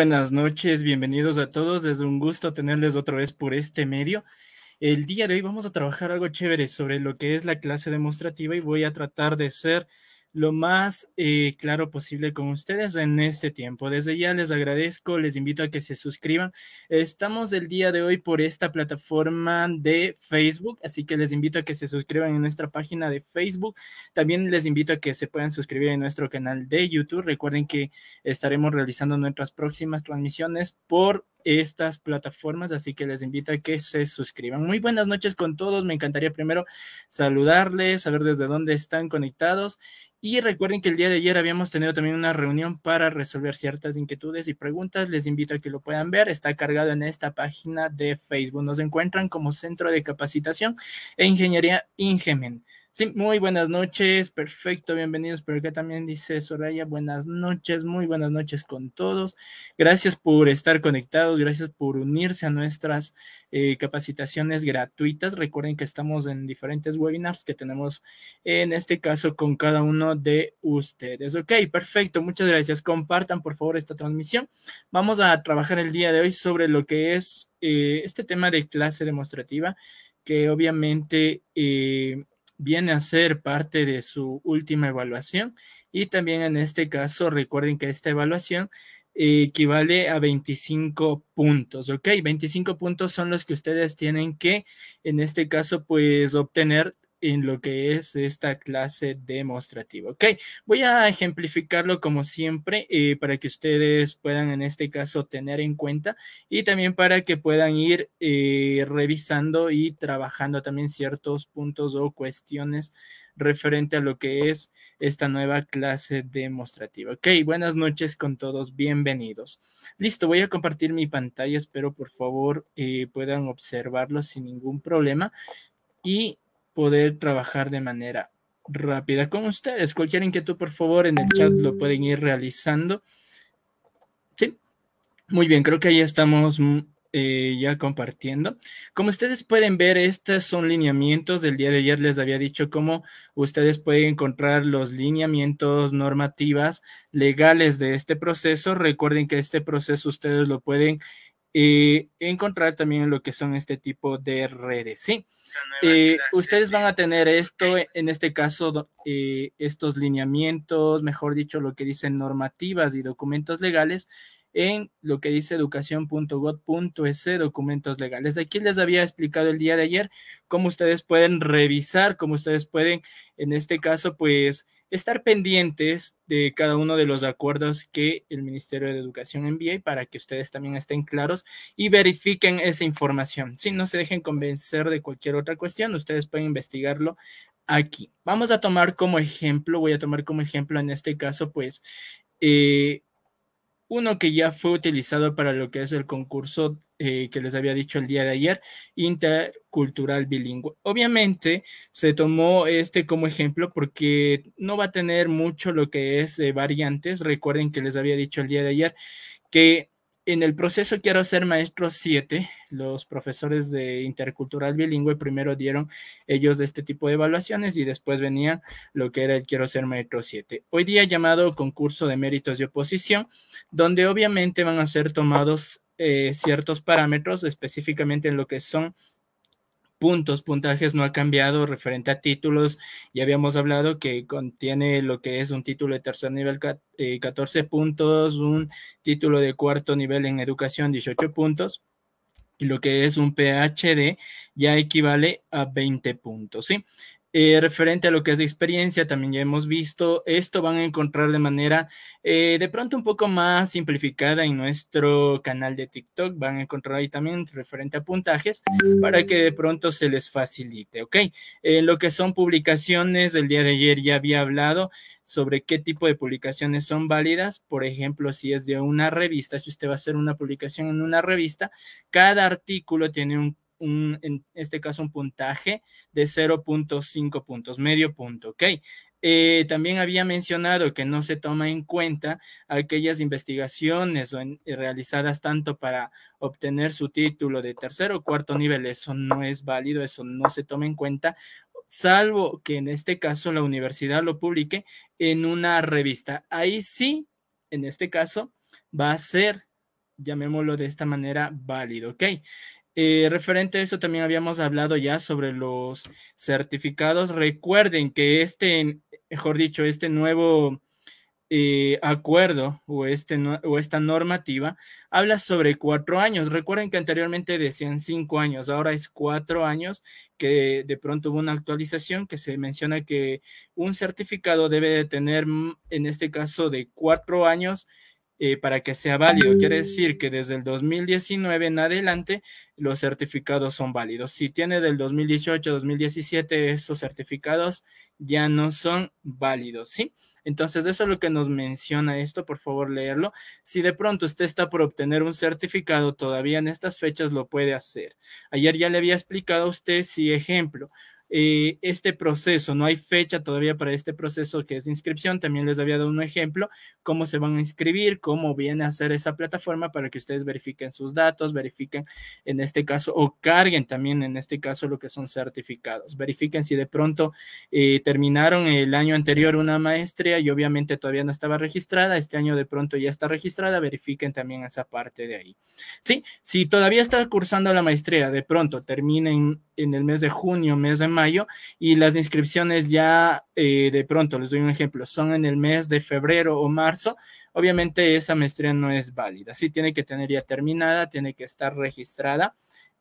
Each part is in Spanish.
buenas noches, bienvenidos a todos. Es un gusto tenerles otra vez por este medio. El día de hoy vamos a trabajar algo chévere sobre lo que es la clase demostrativa y voy a tratar de ser lo más eh, claro posible con ustedes en este tiempo. Desde ya les agradezco, les invito a que se suscriban. Estamos el día de hoy por esta plataforma de Facebook, así que les invito a que se suscriban en nuestra página de Facebook. También les invito a que se puedan suscribir en nuestro canal de YouTube. Recuerden que estaremos realizando nuestras próximas transmisiones por estas plataformas, así que les invito a que se suscriban. Muy buenas noches con todos, me encantaría primero saludarles, saber desde dónde están conectados y recuerden que el día de ayer habíamos tenido también una reunión para resolver ciertas inquietudes y preguntas, les invito a que lo puedan ver, está cargado en esta página de Facebook, nos encuentran como Centro de Capacitación e Ingeniería Ingemen. Sí, muy buenas noches, perfecto, bienvenidos. Pero acá también dice Soraya, buenas noches, muy buenas noches con todos. Gracias por estar conectados, gracias por unirse a nuestras eh, capacitaciones gratuitas. Recuerden que estamos en diferentes webinars que tenemos en este caso con cada uno de ustedes. Ok, perfecto, muchas gracias. Compartan por favor esta transmisión. Vamos a trabajar el día de hoy sobre lo que es eh, este tema de clase demostrativa, que obviamente... Eh, viene a ser parte de su última evaluación y también en este caso recuerden que esta evaluación eh, equivale a 25 puntos, ¿ok? 25 puntos son los que ustedes tienen que, en este caso, pues obtener en lo que es esta clase demostrativa. Ok, voy a ejemplificarlo como siempre eh, para que ustedes puedan en este caso tener en cuenta y también para que puedan ir eh, revisando y trabajando también ciertos puntos o cuestiones referente a lo que es esta nueva clase demostrativa. Ok, buenas noches con todos, bienvenidos. Listo, voy a compartir mi pantalla, espero por favor eh, puedan observarlo sin ningún problema. Y poder trabajar de manera rápida con ustedes. Cualquier inquietud, por favor, en el chat lo pueden ir realizando. Sí, muy bien, creo que ahí estamos mm, eh, ya compartiendo. Como ustedes pueden ver, estos son lineamientos. Del día de ayer les había dicho cómo ustedes pueden encontrar los lineamientos, normativas legales de este proceso. Recuerden que este proceso ustedes lo pueden y encontrar también lo que son este tipo de redes. Sí, eh, ustedes van a tener esto, en este caso, eh, estos lineamientos, mejor dicho, lo que dicen normativas y documentos legales en lo que dice educación.gov.es, documentos legales. Aquí les había explicado el día de ayer cómo ustedes pueden revisar, cómo ustedes pueden, en este caso, pues, estar pendientes de cada uno de los acuerdos que el Ministerio de Educación envía y para que ustedes también estén claros y verifiquen esa información. Si no se dejen convencer de cualquier otra cuestión, ustedes pueden investigarlo aquí. Vamos a tomar como ejemplo, voy a tomar como ejemplo en este caso, pues, eh, uno que ya fue utilizado para lo que es el concurso eh, que les había dicho el día de ayer, intercultural bilingüe. Obviamente se tomó este como ejemplo porque no va a tener mucho lo que es variantes. Recuerden que les había dicho el día de ayer que en el proceso Quiero ser maestro 7, los profesores de intercultural bilingüe primero dieron ellos este tipo de evaluaciones y después venía lo que era el Quiero ser maestro 7. Hoy día llamado concurso de méritos de oposición, donde obviamente van a ser tomados eh, ciertos parámetros específicamente en lo que son puntos, puntajes no ha cambiado referente a títulos. Ya habíamos hablado que contiene lo que es un título de tercer nivel, 14 eh, puntos, un título de cuarto nivel en educación, 18 puntos, y lo que es un PhD ya equivale a 20 puntos, ¿sí? Eh, referente a lo que es de experiencia, también ya hemos visto, esto van a encontrar de manera eh, de pronto un poco más simplificada en nuestro canal de TikTok, van a encontrar ahí también referente a puntajes para que de pronto se les facilite, ¿ok? en lo que son publicaciones, el día de ayer ya había hablado sobre qué tipo de publicaciones son válidas. Por ejemplo, si es de una revista, si usted va a hacer una publicación en una revista, cada artículo tiene un un, en este caso, un puntaje de 0.5 puntos, medio punto, ¿ok? Eh, también había mencionado que no se toma en cuenta aquellas investigaciones eh, realizadas tanto para obtener su título de tercer o cuarto nivel. Eso no es válido, eso no se toma en cuenta, salvo que en este caso la universidad lo publique en una revista. Ahí sí, en este caso, va a ser, llamémoslo de esta manera, válido, ¿ok? Eh, referente a eso también habíamos hablado ya sobre los certificados. Recuerden que este, mejor dicho, este nuevo eh, acuerdo o, este, o esta normativa habla sobre cuatro años. Recuerden que anteriormente decían cinco años, ahora es cuatro años que de pronto hubo una actualización que se menciona que un certificado debe de tener, mm, en este caso, de cuatro años. Eh, para que sea válido. Quiere decir que desde el 2019 en adelante los certificados son válidos. Si tiene del 2018 2017, esos certificados ya no son válidos, ¿sí? Entonces, eso es lo que nos menciona esto, por favor, leerlo. Si de pronto usted está por obtener un certificado todavía en estas fechas, lo puede hacer. Ayer ya le había explicado a usted si, ejemplo, eh, este proceso, no hay fecha todavía para este proceso que es inscripción, también les había dado un ejemplo, cómo se van a inscribir, cómo viene a ser esa plataforma para que ustedes verifiquen sus datos, verifiquen en este caso o carguen también en este caso lo que son certificados, verifiquen si de pronto eh, terminaron el año anterior una maestría y obviamente todavía no estaba registrada, este año de pronto ya está registrada, verifiquen también esa parte de ahí. Sí, si todavía está cursando la maestría, de pronto terminen en, el mes de junio, mes de mayo, y las inscripciones ya eh, de pronto, les doy un ejemplo, son en el mes de febrero o marzo, obviamente esa maestría no es válida. Sí tiene que tener ya terminada, tiene que estar registrada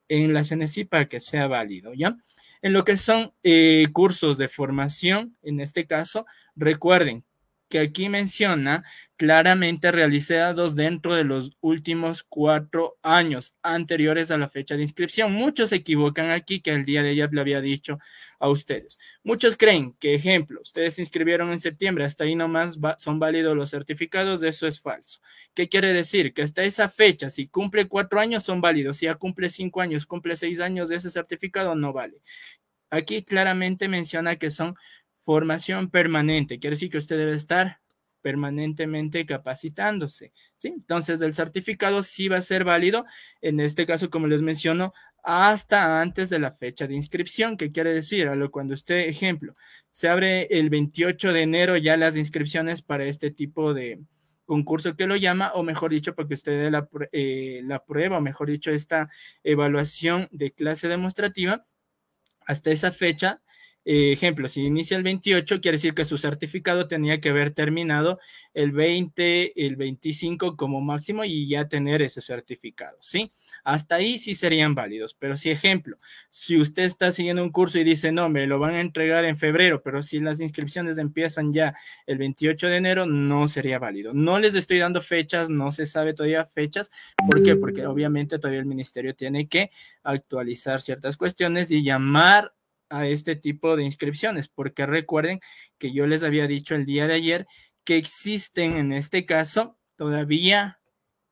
en la CNCI e para que sea válido, ¿ya? En lo que son eh, cursos de formación, en este caso, recuerden, que aquí menciona claramente realizados dentro de los últimos cuatro años anteriores a la fecha de inscripción. Muchos se equivocan aquí que el día de ayer le había dicho a ustedes. Muchos creen que, ejemplo, ustedes se inscribieron en septiembre, hasta ahí nomás son válidos los certificados, eso es falso. ¿Qué quiere decir? Que hasta esa fecha, si cumple cuatro años, son válidos. Si ya cumple cinco años, cumple seis años, de ese certificado no vale. Aquí claramente menciona que son Formación permanente, quiere decir que usted debe estar permanentemente capacitándose. ¿sí? Entonces, el certificado sí va a ser válido, en este caso, como les menciono, hasta antes de la fecha de inscripción, que quiere decir, a lo cuando usted, ejemplo, se abre el 28 de enero ya las inscripciones para este tipo de concurso que lo llama, o mejor dicho, para que usted dé la, eh, la prueba, o mejor dicho, esta evaluación de clase demostrativa, hasta esa fecha eh, ejemplo, si inicia el 28, quiere decir que su certificado tenía que haber terminado el 20, el 25 como máximo y ya tener ese certificado, ¿sí? Hasta ahí sí serían válidos, pero si ejemplo, si usted está siguiendo un curso y dice, no, me lo van a entregar en febrero, pero si las inscripciones empiezan ya el 28 de enero, no sería válido. No les estoy dando fechas, no se sabe todavía fechas, ¿por qué? Porque obviamente todavía el ministerio tiene que actualizar ciertas cuestiones y llamar a este tipo de inscripciones, porque recuerden que yo les había dicho el día de ayer que existen en este caso todavía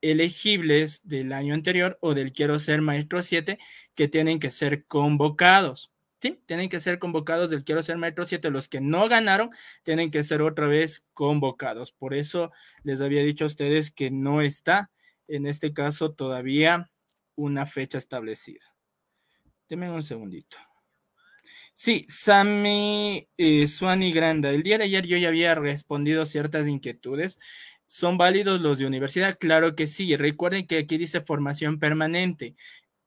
elegibles del año anterior o del quiero ser maestro 7 que tienen que ser convocados. Sí, tienen que ser convocados del quiero ser maestro 7. Los que no ganaron tienen que ser otra vez convocados. Por eso les había dicho a ustedes que no está en este caso todavía una fecha establecida. Denme un segundito. Sí, Sammy eh, Suani Granda. El día de ayer yo ya había respondido ciertas inquietudes. ¿Son válidos los de universidad? Claro que sí. Recuerden que aquí dice formación permanente.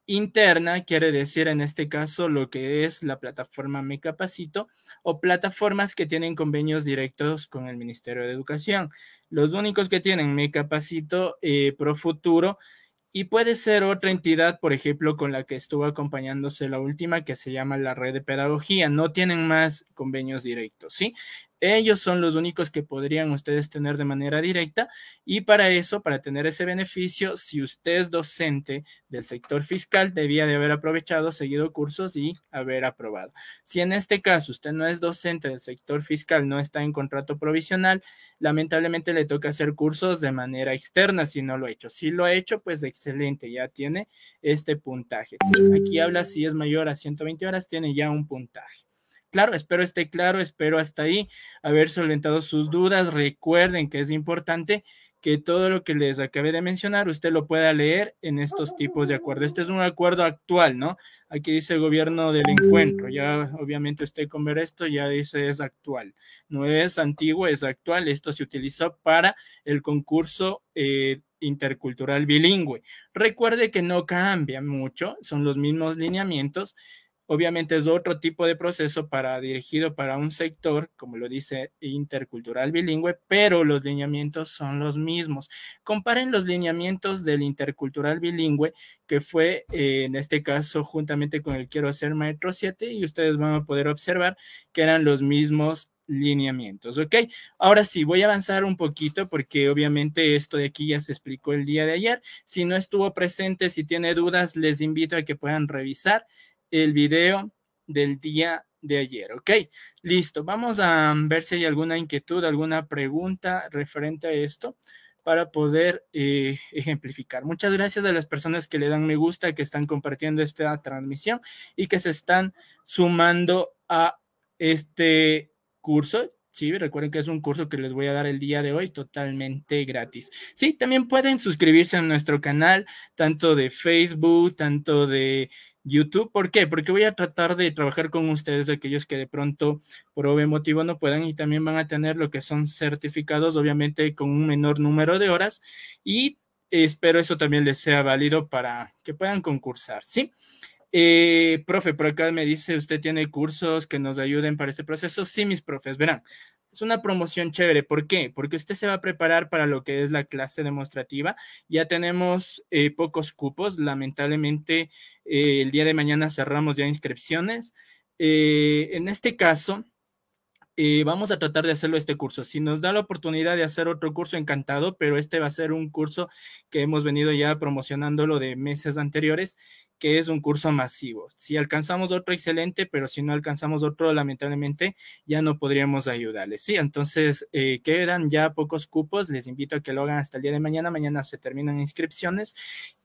Interna quiere decir en este caso lo que es la plataforma Me Capacito o plataformas que tienen convenios directos con el Ministerio de Educación. Los únicos que tienen Me Capacito eh, Pro Futuro y puede ser otra entidad, por ejemplo, con la que estuvo acompañándose la última, que se llama la Red de Pedagogía. No tienen más convenios directos, ¿sí? Ellos son los únicos que podrían ustedes tener de manera directa y para eso, para tener ese beneficio, si usted es docente del sector fiscal, debía de haber aprovechado, seguido cursos y haber aprobado. Si en este caso usted no es docente del sector fiscal, no está en contrato provisional, lamentablemente le toca hacer cursos de manera externa si no lo ha hecho. Si lo ha hecho, pues excelente, ya tiene este puntaje. aquí habla si es mayor a 120 horas, tiene ya un puntaje claro, espero esté claro, espero hasta ahí haber solventado sus dudas. Recuerden que es importante que todo lo que les acabé de mencionar usted lo pueda leer en estos tipos de acuerdos. Este es un acuerdo actual, ¿no? Aquí dice el gobierno del encuentro. Ya obviamente usted con ver esto ya dice es actual. No es antiguo, es actual. Esto se utilizó para el concurso eh, intercultural bilingüe. Recuerde que no cambia mucho, son los mismos lineamientos Obviamente es otro tipo de proceso para dirigido para un sector, como lo dice intercultural bilingüe, pero los lineamientos son los mismos. Comparen los lineamientos del intercultural bilingüe, que fue eh, en este caso juntamente con el Quiero hacer Maestro 7, y ustedes van a poder observar que eran los mismos lineamientos, ¿ok? Ahora sí, voy a avanzar un poquito porque obviamente esto de aquí ya se explicó el día de ayer. Si no estuvo presente, si tiene dudas, les invito a que puedan revisar el video del día de ayer, ¿ok? Listo, vamos a ver si hay alguna inquietud, alguna pregunta referente a esto para poder eh, ejemplificar. Muchas gracias a las personas que le dan me gusta, que están compartiendo esta transmisión y que se están sumando a este curso. Sí, recuerden que es un curso que les voy a dar el día de hoy totalmente gratis. Sí, también pueden suscribirse a nuestro canal, tanto de Facebook, tanto de YouTube. ¿Por qué? Porque voy a tratar de trabajar con ustedes, aquellos que de pronto por obvio motivo no puedan y también van a tener lo que son certificados, obviamente con un menor número de horas y espero eso también les sea válido para que puedan concursar, ¿sí? Eh, profe, por acá me dice, ¿usted tiene cursos que nos ayuden para este proceso? Sí, mis profes, verán, es una promoción chévere. ¿Por qué? Porque usted se va a preparar para lo que es la clase demostrativa. Ya tenemos eh, pocos cupos. Lamentablemente, eh, el día de mañana cerramos ya inscripciones. Eh, en este caso, vamos a tratar de hacerlo este curso. Si nos da la oportunidad de hacer otro curso, encantado, pero este va a ser un curso que hemos venido ya lo de meses anteriores que es un curso masivo. Si alcanzamos otro, excelente, pero si no alcanzamos otro, lamentablemente, ya no podríamos ayudarles. Sí, entonces eh, quedan ya pocos cupos. Les invito a que lo hagan hasta el día de mañana. Mañana se terminan inscripciones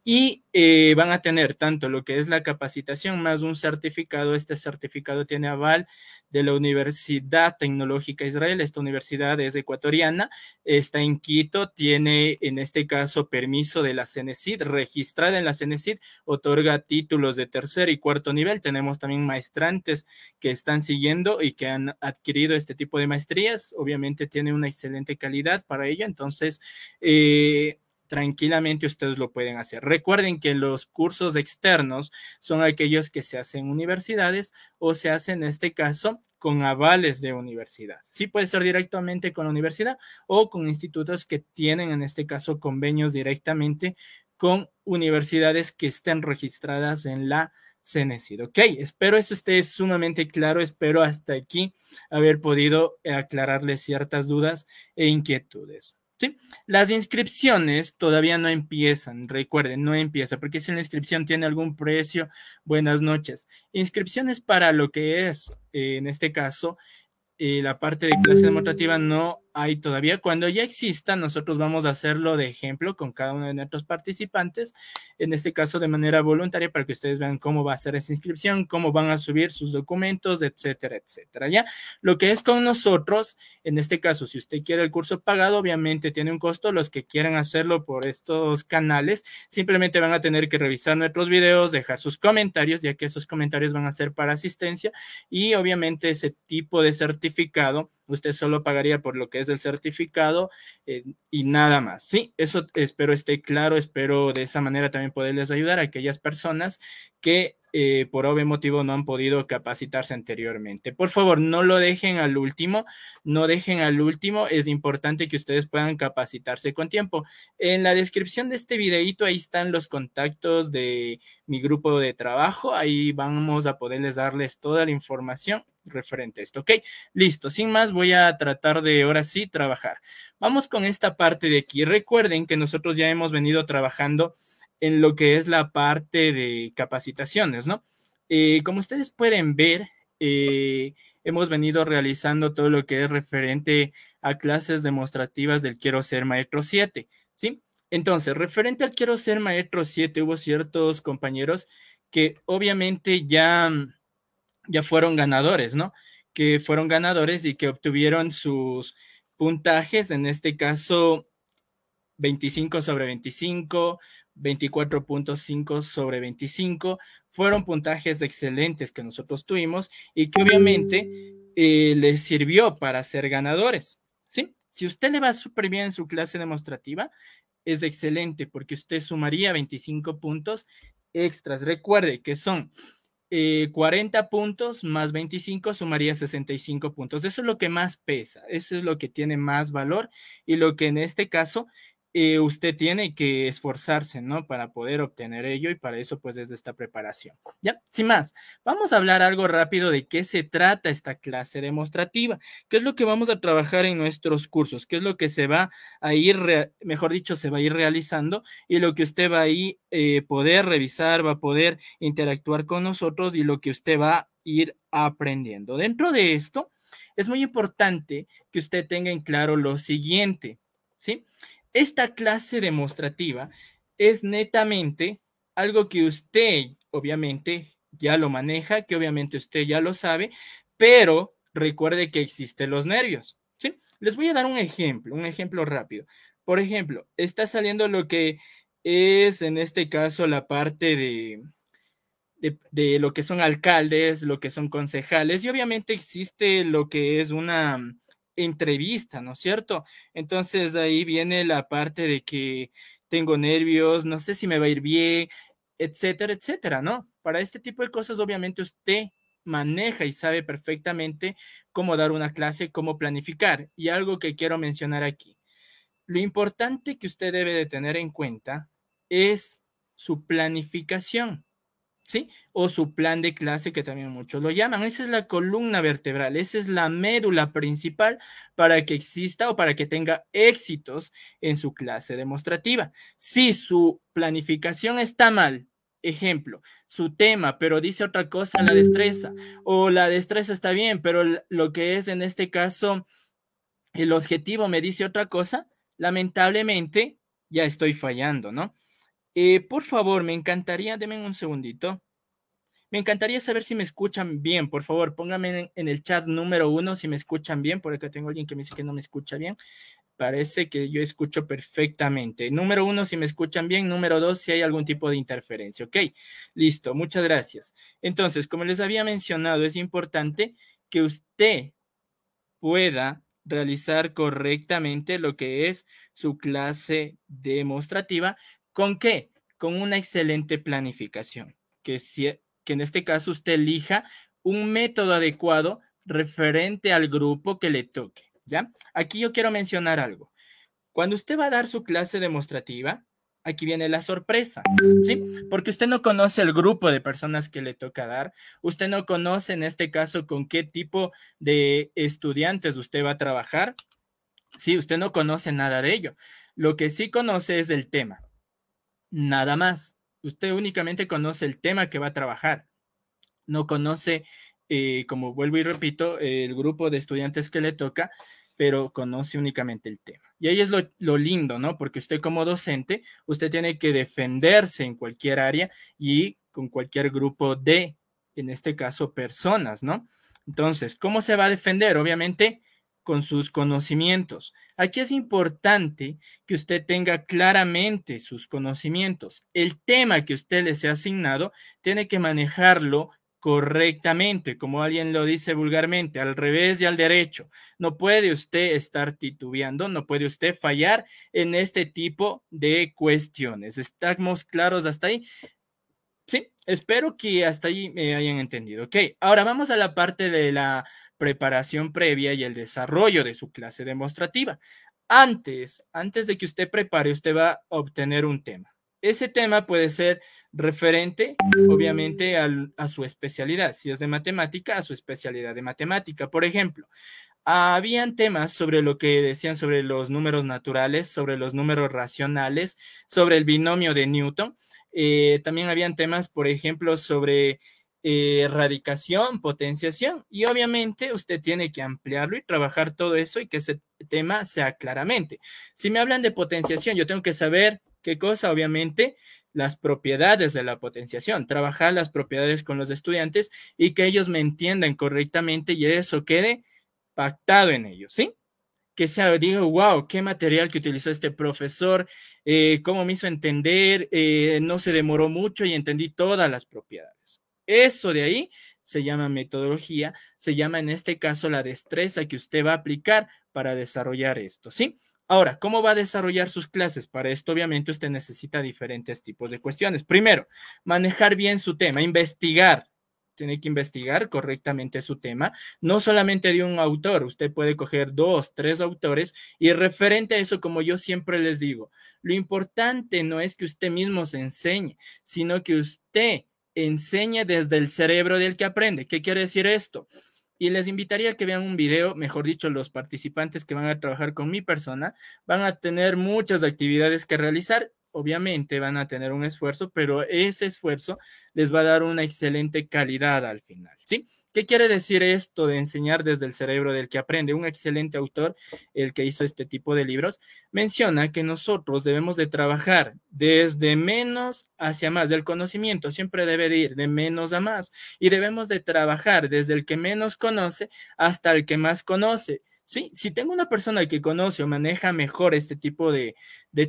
y eh, van a tener tanto lo que es la capacitación más un certificado. Este certificado tiene aval de la Universidad Tecnológica Israel. Esta universidad es ecuatoriana, está en Quito, tiene en este caso permiso de la CENESID, registrada en la CENESID, otorga títulos de tercer y cuarto nivel. Tenemos también maestrantes que están siguiendo y que han adquirido este tipo de maestrías. Obviamente tiene una excelente calidad para ello. Entonces, eh, tranquilamente ustedes lo pueden hacer. Recuerden que los cursos externos son aquellos que se hacen universidades o se hacen en este caso con avales de universidad. Sí puede ser directamente con la universidad o con institutos que tienen en este caso convenios directamente con universidades que estén registradas en la CENESID. Ok, espero eso esté sumamente claro. Espero hasta aquí haber podido aclararle ciertas dudas e inquietudes. ¿sí? Las inscripciones todavía no empiezan, recuerden, no empieza, porque si la inscripción tiene algún precio, buenas noches. Inscripciones para lo que es, eh, en este caso, eh, la parte de clase demostrativa no hay todavía. Cuando ya exista, nosotros vamos a hacerlo de ejemplo con cada uno de nuestros participantes, en este caso de manera voluntaria, para que ustedes vean cómo va a ser esa inscripción, cómo van a subir sus documentos, etcétera, etcétera. Ya, lo que es con nosotros, en este caso, si usted quiere el curso pagado, obviamente tiene un costo. Los que quieran hacerlo por estos canales, simplemente van a tener que revisar nuestros videos, dejar sus comentarios, ya que esos comentarios van a ser para asistencia y obviamente ese tipo de certificado usted solo pagaría por lo que es del certificado eh, y nada más. Sí, eso espero esté claro, espero de esa manera también poderles ayudar a aquellas personas que eh, por obvio motivo no han podido capacitarse anteriormente. Por favor, no lo dejen al último, no dejen al último, es importante que ustedes puedan capacitarse con tiempo. En la descripción de este videito ahí están los contactos de mi grupo de trabajo, ahí vamos a poderles darles toda la información referente a esto, ¿ok? Listo, sin más voy a tratar de ahora sí trabajar. Vamos con esta parte de aquí. Recuerden que nosotros ya hemos venido trabajando en lo que es la parte de capacitaciones, ¿no? Eh, como ustedes pueden ver, eh, hemos venido realizando todo lo que es referente a clases demostrativas del Quiero Ser Maestro 7, ¿sí? Entonces, referente al Quiero Ser Maestro 7, hubo ciertos compañeros que obviamente ya, ya fueron ganadores, ¿no? Que fueron ganadores y que obtuvieron sus puntajes, en este caso 25 sobre 25, 24.5 sobre 25 fueron puntajes excelentes que nosotros tuvimos y que obviamente eh, les sirvió para ser ganadores. ¿sí? Si usted le va súper bien en su clase demostrativa, es excelente porque usted sumaría 25 puntos extras. Recuerde que son 40 eh, puntos más 25 sumaría 65 puntos. Eso es lo que más pesa, eso es lo que tiene más valor y lo que en este caso eh, usted tiene que esforzarse, ¿no? Para poder obtener ello y para eso pues desde esta preparación. Ya, sin más, vamos a hablar algo rápido de qué se trata esta clase demostrativa, qué es lo que vamos a trabajar en nuestros cursos, qué es lo que se va a ir, mejor dicho, se va a ir realizando y lo que usted va a ir, eh, poder revisar, va a poder interactuar con nosotros y lo que usted va a ir aprendiendo. Dentro de esto, es muy importante que usted tenga en claro lo siguiente, ¿sí? sí esta clase demostrativa es netamente algo que usted, obviamente, ya lo maneja, que obviamente usted ya lo sabe, pero recuerde que existen los nervios. ¿sí? Les voy a dar un ejemplo, un ejemplo rápido. Por ejemplo, está saliendo lo que es en este caso la parte de, de, de, lo que son alcaldes, lo que son concejales, y obviamente existe lo que es una entrevista, ¿no es cierto? Entonces ahí viene la parte de que tengo nervios, no sé si me va a ir bien, etcétera, etcétera, ¿no? Para este tipo de cosas, obviamente usted maneja y sabe perfectamente cómo dar una clase, cómo planificar. Y algo que quiero mencionar aquí, lo importante que usted debe de tener en cuenta es su planificación. O su plan de clase, que también muchos lo llaman. Esa es la columna vertebral, esa es la médula principal para que exista o para que tenga éxitos en su clase demostrativa. Si su planificación está mal, ejemplo, su tema, pero dice otra cosa, la destreza, o la destreza está bien, pero lo que es en este caso, el objetivo me dice otra cosa, lamentablemente ya estoy fallando, ¿no? Eh, por favor, me encantaría, denme un segundito. Me encantaría saber si me escuchan bien. Por favor, pónganme en, el chat número uno si me escuchan bien, porque acá tengo alguien que me dice que no me escucha bien. Parece que yo escucho perfectamente. Número uno, si me escuchan bien. Número dos, si hay algún tipo de interferencia. Ok, listo, muchas gracias. Entonces, como les había mencionado, es importante que usted pueda realizar correctamente lo que es su clase demostrativa. ¿Con qué? Con una excelente planificación, que, si que en este caso usted elija un método adecuado referente al grupo que le toque, ¿ya? Aquí yo quiero mencionar algo. Cuando usted va a dar su clase demostrativa, aquí viene la sorpresa, ¿sí? Porque usted no conoce el grupo de personas que le toca dar, usted no conoce en este caso con qué tipo de estudiantes usted va a trabajar, ¿sí? Usted no conoce nada de ello. Lo que sí conoce es el tema, nada más usted únicamente conoce el tema que va a trabajar, no conoce, eh, como vuelvo y repito, el grupo de estudiantes que le toca, pero conoce únicamente el tema. Y ahí es lo, lo, lindo, ¿no? Porque usted como docente, usted tiene que defenderse en cualquier área y con cualquier grupo de, en este caso, personas, ¿no? Entonces, ¿cómo se va a defender? Obviamente, con sus conocimientos. Aquí es importante que usted tenga claramente sus conocimientos. El tema que usted le ha asignado tiene que manejarlo correctamente, como alguien lo dice vulgarmente, al revés y al derecho. No puede usted estar titubeando, no puede usted fallar en este tipo de cuestiones. ¿Estamos claros hasta ahí? Sí, espero que hasta ahí me hayan entendido. Ok, ahora vamos a la parte de la preparación previa y el desarrollo de su clase demostrativa. Antes, antes de que usted prepare, usted va a obtener un tema. Ese tema puede ser referente, obviamente, a su especialidad. Si es de matemática, a su especialidad de matemática. Por ejemplo, habían temas sobre lo que decían sobre los números naturales, sobre los números racionales, sobre el binomio de Newton. Eh, también habían temas, por ejemplo, sobre eh, erradicación, potenciación y obviamente usted tiene que ampliarlo y trabajar todo eso y que ese tema sea claramente. Si me hablan de potenciación, yo tengo que saber qué cosa, obviamente, las propiedades de la potenciación, trabajar las propiedades con los estudiantes y que ellos me entiendan correctamente y eso quede pactado en ellos, ¿sí? que sea, digo, wow, qué material que utilizó este profesor, eh, cómo me hizo entender, eh, no se demoró mucho y entendí todas las propiedades. Eso de ahí se llama metodología, se llama en este caso la destreza que usted va a aplicar para desarrollar esto, ¿sí? Ahora, ¿cómo va a desarrollar sus clases? Para esto, obviamente, usted necesita diferentes tipos de cuestiones. Primero, manejar bien su tema, investigar. Tiene que investigar correctamente su tema, no solamente de un autor, usted puede coger dos, tres autores y referente a eso, como yo siempre les digo, lo importante no es que usted mismo se enseñe, sino que usted enseña desde el cerebro del que aprende. ¿Qué quiere decir esto? Y les invitaría a que vean un video, mejor dicho, los participantes que van a trabajar con mi persona van a tener muchas actividades que realizar obviamente van a tener un esfuerzo, pero ese esfuerzo les va a dar una excelente calidad al final, ¿sí? ¿Qué quiere decir esto de enseñar desde el cerebro del que aprende? Un excelente autor, el que hizo este tipo de libros, menciona que nosotros debemos de trabajar desde menos hacia más, del conocimiento siempre debe ir de menos a más y debemos de trabajar desde el que menos conoce hasta el que más conoce. Sí, si tengo una persona que conoce o maneja mejor este tipo de,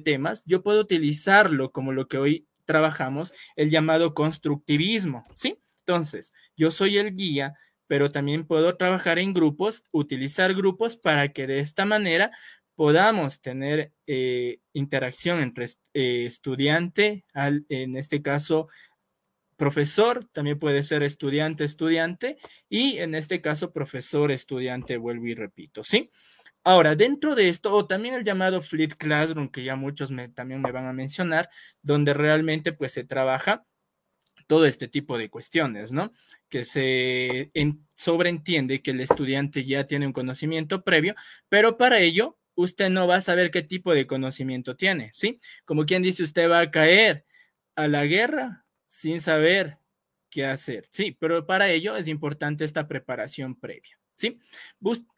temas, yo puedo utilizarlo como lo que hoy trabajamos, el llamado constructivismo, ¿sí? Entonces, yo soy el guía, pero también puedo trabajar en grupos, utilizar grupos para que de esta manera podamos tener eh, interacción entre eh, estudiante, en este caso profesor, también puede ser estudiante, estudiante, y en este caso profesor, estudiante, vuelvo y repito, ¿sí? Ahora, dentro de esto, o también el llamado Fleet Classroom, que ya muchos me, también me van a mencionar, donde realmente pues se trabaja todo este tipo de cuestiones, ¿no? Que se sobreentiende que el estudiante ya tiene un conocimiento previo, pero para ello usted no va a saber qué tipo de conocimiento tiene, ¿sí? Como quien dice, usted va a caer a la guerra sin saber qué hacer. Sí, pero para ello es importante esta preparación previa. ¿Sí?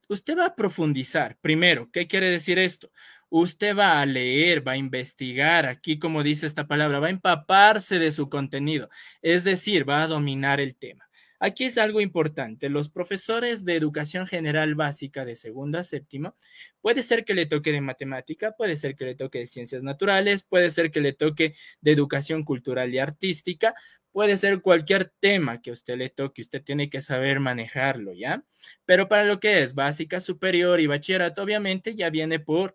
Usted va a profundizar. Primero, ¿qué quiere decir esto? Usted va a leer, va a investigar, aquí como dice esta palabra, va a empaparse de su contenido, es decir, va a dominar el tema. Aquí es algo importante. Los profesores de educación general básica de segunda a séptimo, puede ser que le toque de matemática, puede ser que le toque de ciencias naturales, puede ser que le toque de educación cultural y artística, puede ser cualquier tema que usted le toque, usted tiene que saber manejarlo, ¿ya? Pero para lo que es básica, superior y bachillerato, obviamente ya viene por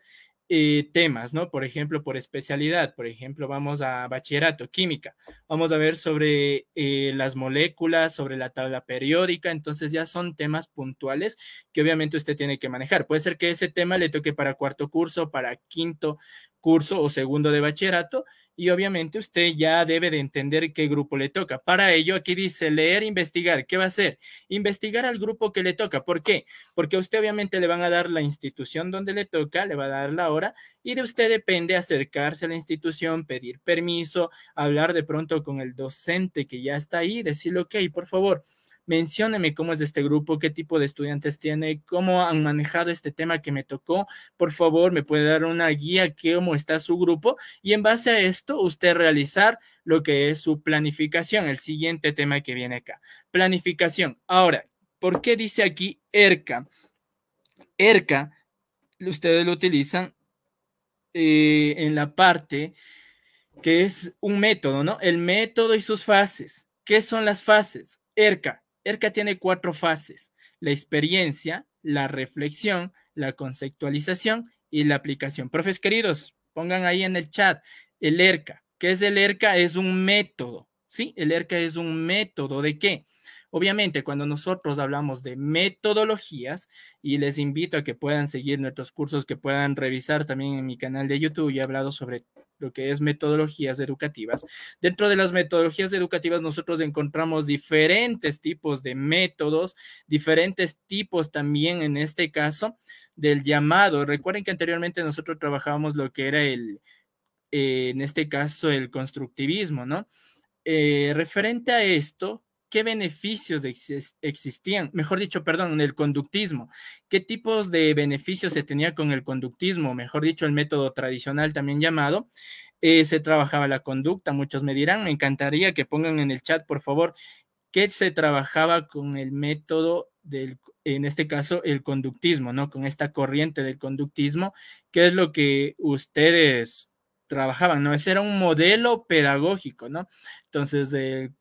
eh, temas, ¿no? Por ejemplo, por especialidad, por ejemplo, vamos a bachillerato, química, vamos a ver sobre eh, las moléculas, sobre la tabla periódica, entonces ya son temas puntuales que obviamente usted tiene que manejar. Puede ser que ese tema le toque para cuarto curso, para quinto curso o segundo de bachillerato y obviamente usted ya debe de entender qué grupo le toca. Para ello, aquí dice leer, investigar. ¿Qué va a hacer? Investigar al grupo que le toca. ¿Por qué? Porque a usted obviamente le van a dar la institución donde le toca, le va a dar la hora y de usted depende acercarse a la institución, pedir permiso, hablar de pronto con el docente que ya está ahí, decirle, ok, por favor, mencióneme cómo es este grupo, qué tipo de estudiantes tiene, cómo han manejado este tema que me tocó. Por favor, me puede dar una guía, cómo está su grupo y en base a esto usted realizar lo que es su planificación, el siguiente tema que viene acá. Planificación. Ahora, ¿por qué dice aquí ERCA? ERCA, ustedes lo utilizan eh, en la parte que es un método, ¿no? El método y sus fases. ¿Qué son las fases? ERCA, ERCA tiene cuatro fases, la experiencia, la reflexión, la conceptualización y la aplicación. Profes queridos, pongan ahí en el chat el ERCA. ¿Qué es el ERCA? Es un método, ¿sí? El ERCA es un método de qué? Obviamente, cuando nosotros hablamos de metodologías, y les invito a que puedan seguir nuestros cursos, que puedan revisar también en mi canal de YouTube, y he hablado sobre lo que es metodologías educativas. Dentro de las metodologías educativas nosotros encontramos diferentes tipos de métodos, diferentes tipos también en este caso del llamado. Recuerden que anteriormente nosotros trabajábamos lo que era el, eh, en este caso, el constructivismo, ¿no? Eh, referente a esto, qué beneficios existían, mejor dicho, perdón, en el conductismo, qué tipos de beneficios se tenía con el conductismo, mejor dicho, el método tradicional también llamado, eh, se trabajaba la conducta, muchos me dirán, me encantaría que pongan en el chat, por favor, qué se trabajaba con el método del, en este caso, el conductismo, ¿no? Con esta corriente del conductismo, qué es lo que ustedes trabajaban, ¿no? Ese era un modelo pedagógico, ¿no? Entonces, el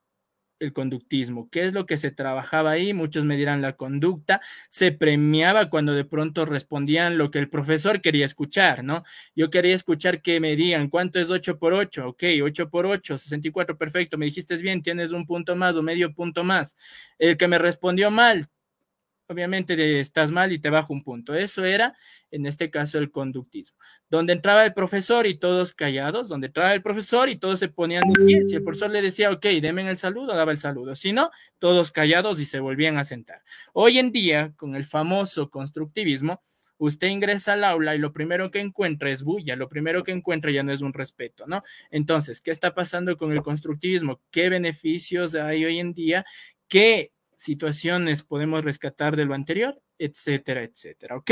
el conductismo. ¿Qué es lo que se trabajaba ahí? Muchos me dirán la conducta. Se premiaba cuando de pronto respondían lo que el profesor quería escuchar, ¿no? Yo quería escuchar que me digan, ¿cuánto es 8 por 8? Ok, 8 por 8, 64, perfecto. Me dijiste bien, tienes un punto más o medio punto más. El que me respondió mal, obviamente estás mal y te bajo un punto. Eso era, en este caso, el conductismo. Donde entraba el profesor y todos callados, donde entraba el profesor y todos se ponían de pie. Si el profesor le decía, ok, denme el saludo, daba el saludo. Si no, todos callados y se volvían a sentar. Hoy en día, con el famoso constructivismo, usted ingresa al aula y lo primero que encuentra es bulla, lo primero que encuentra ya no es un respeto, ¿no? Entonces, ¿qué está pasando con el constructivismo? ¿Qué beneficios hay hoy en día? ¿Qué situaciones podemos rescatar de lo anterior, etcétera, etcétera. Ok,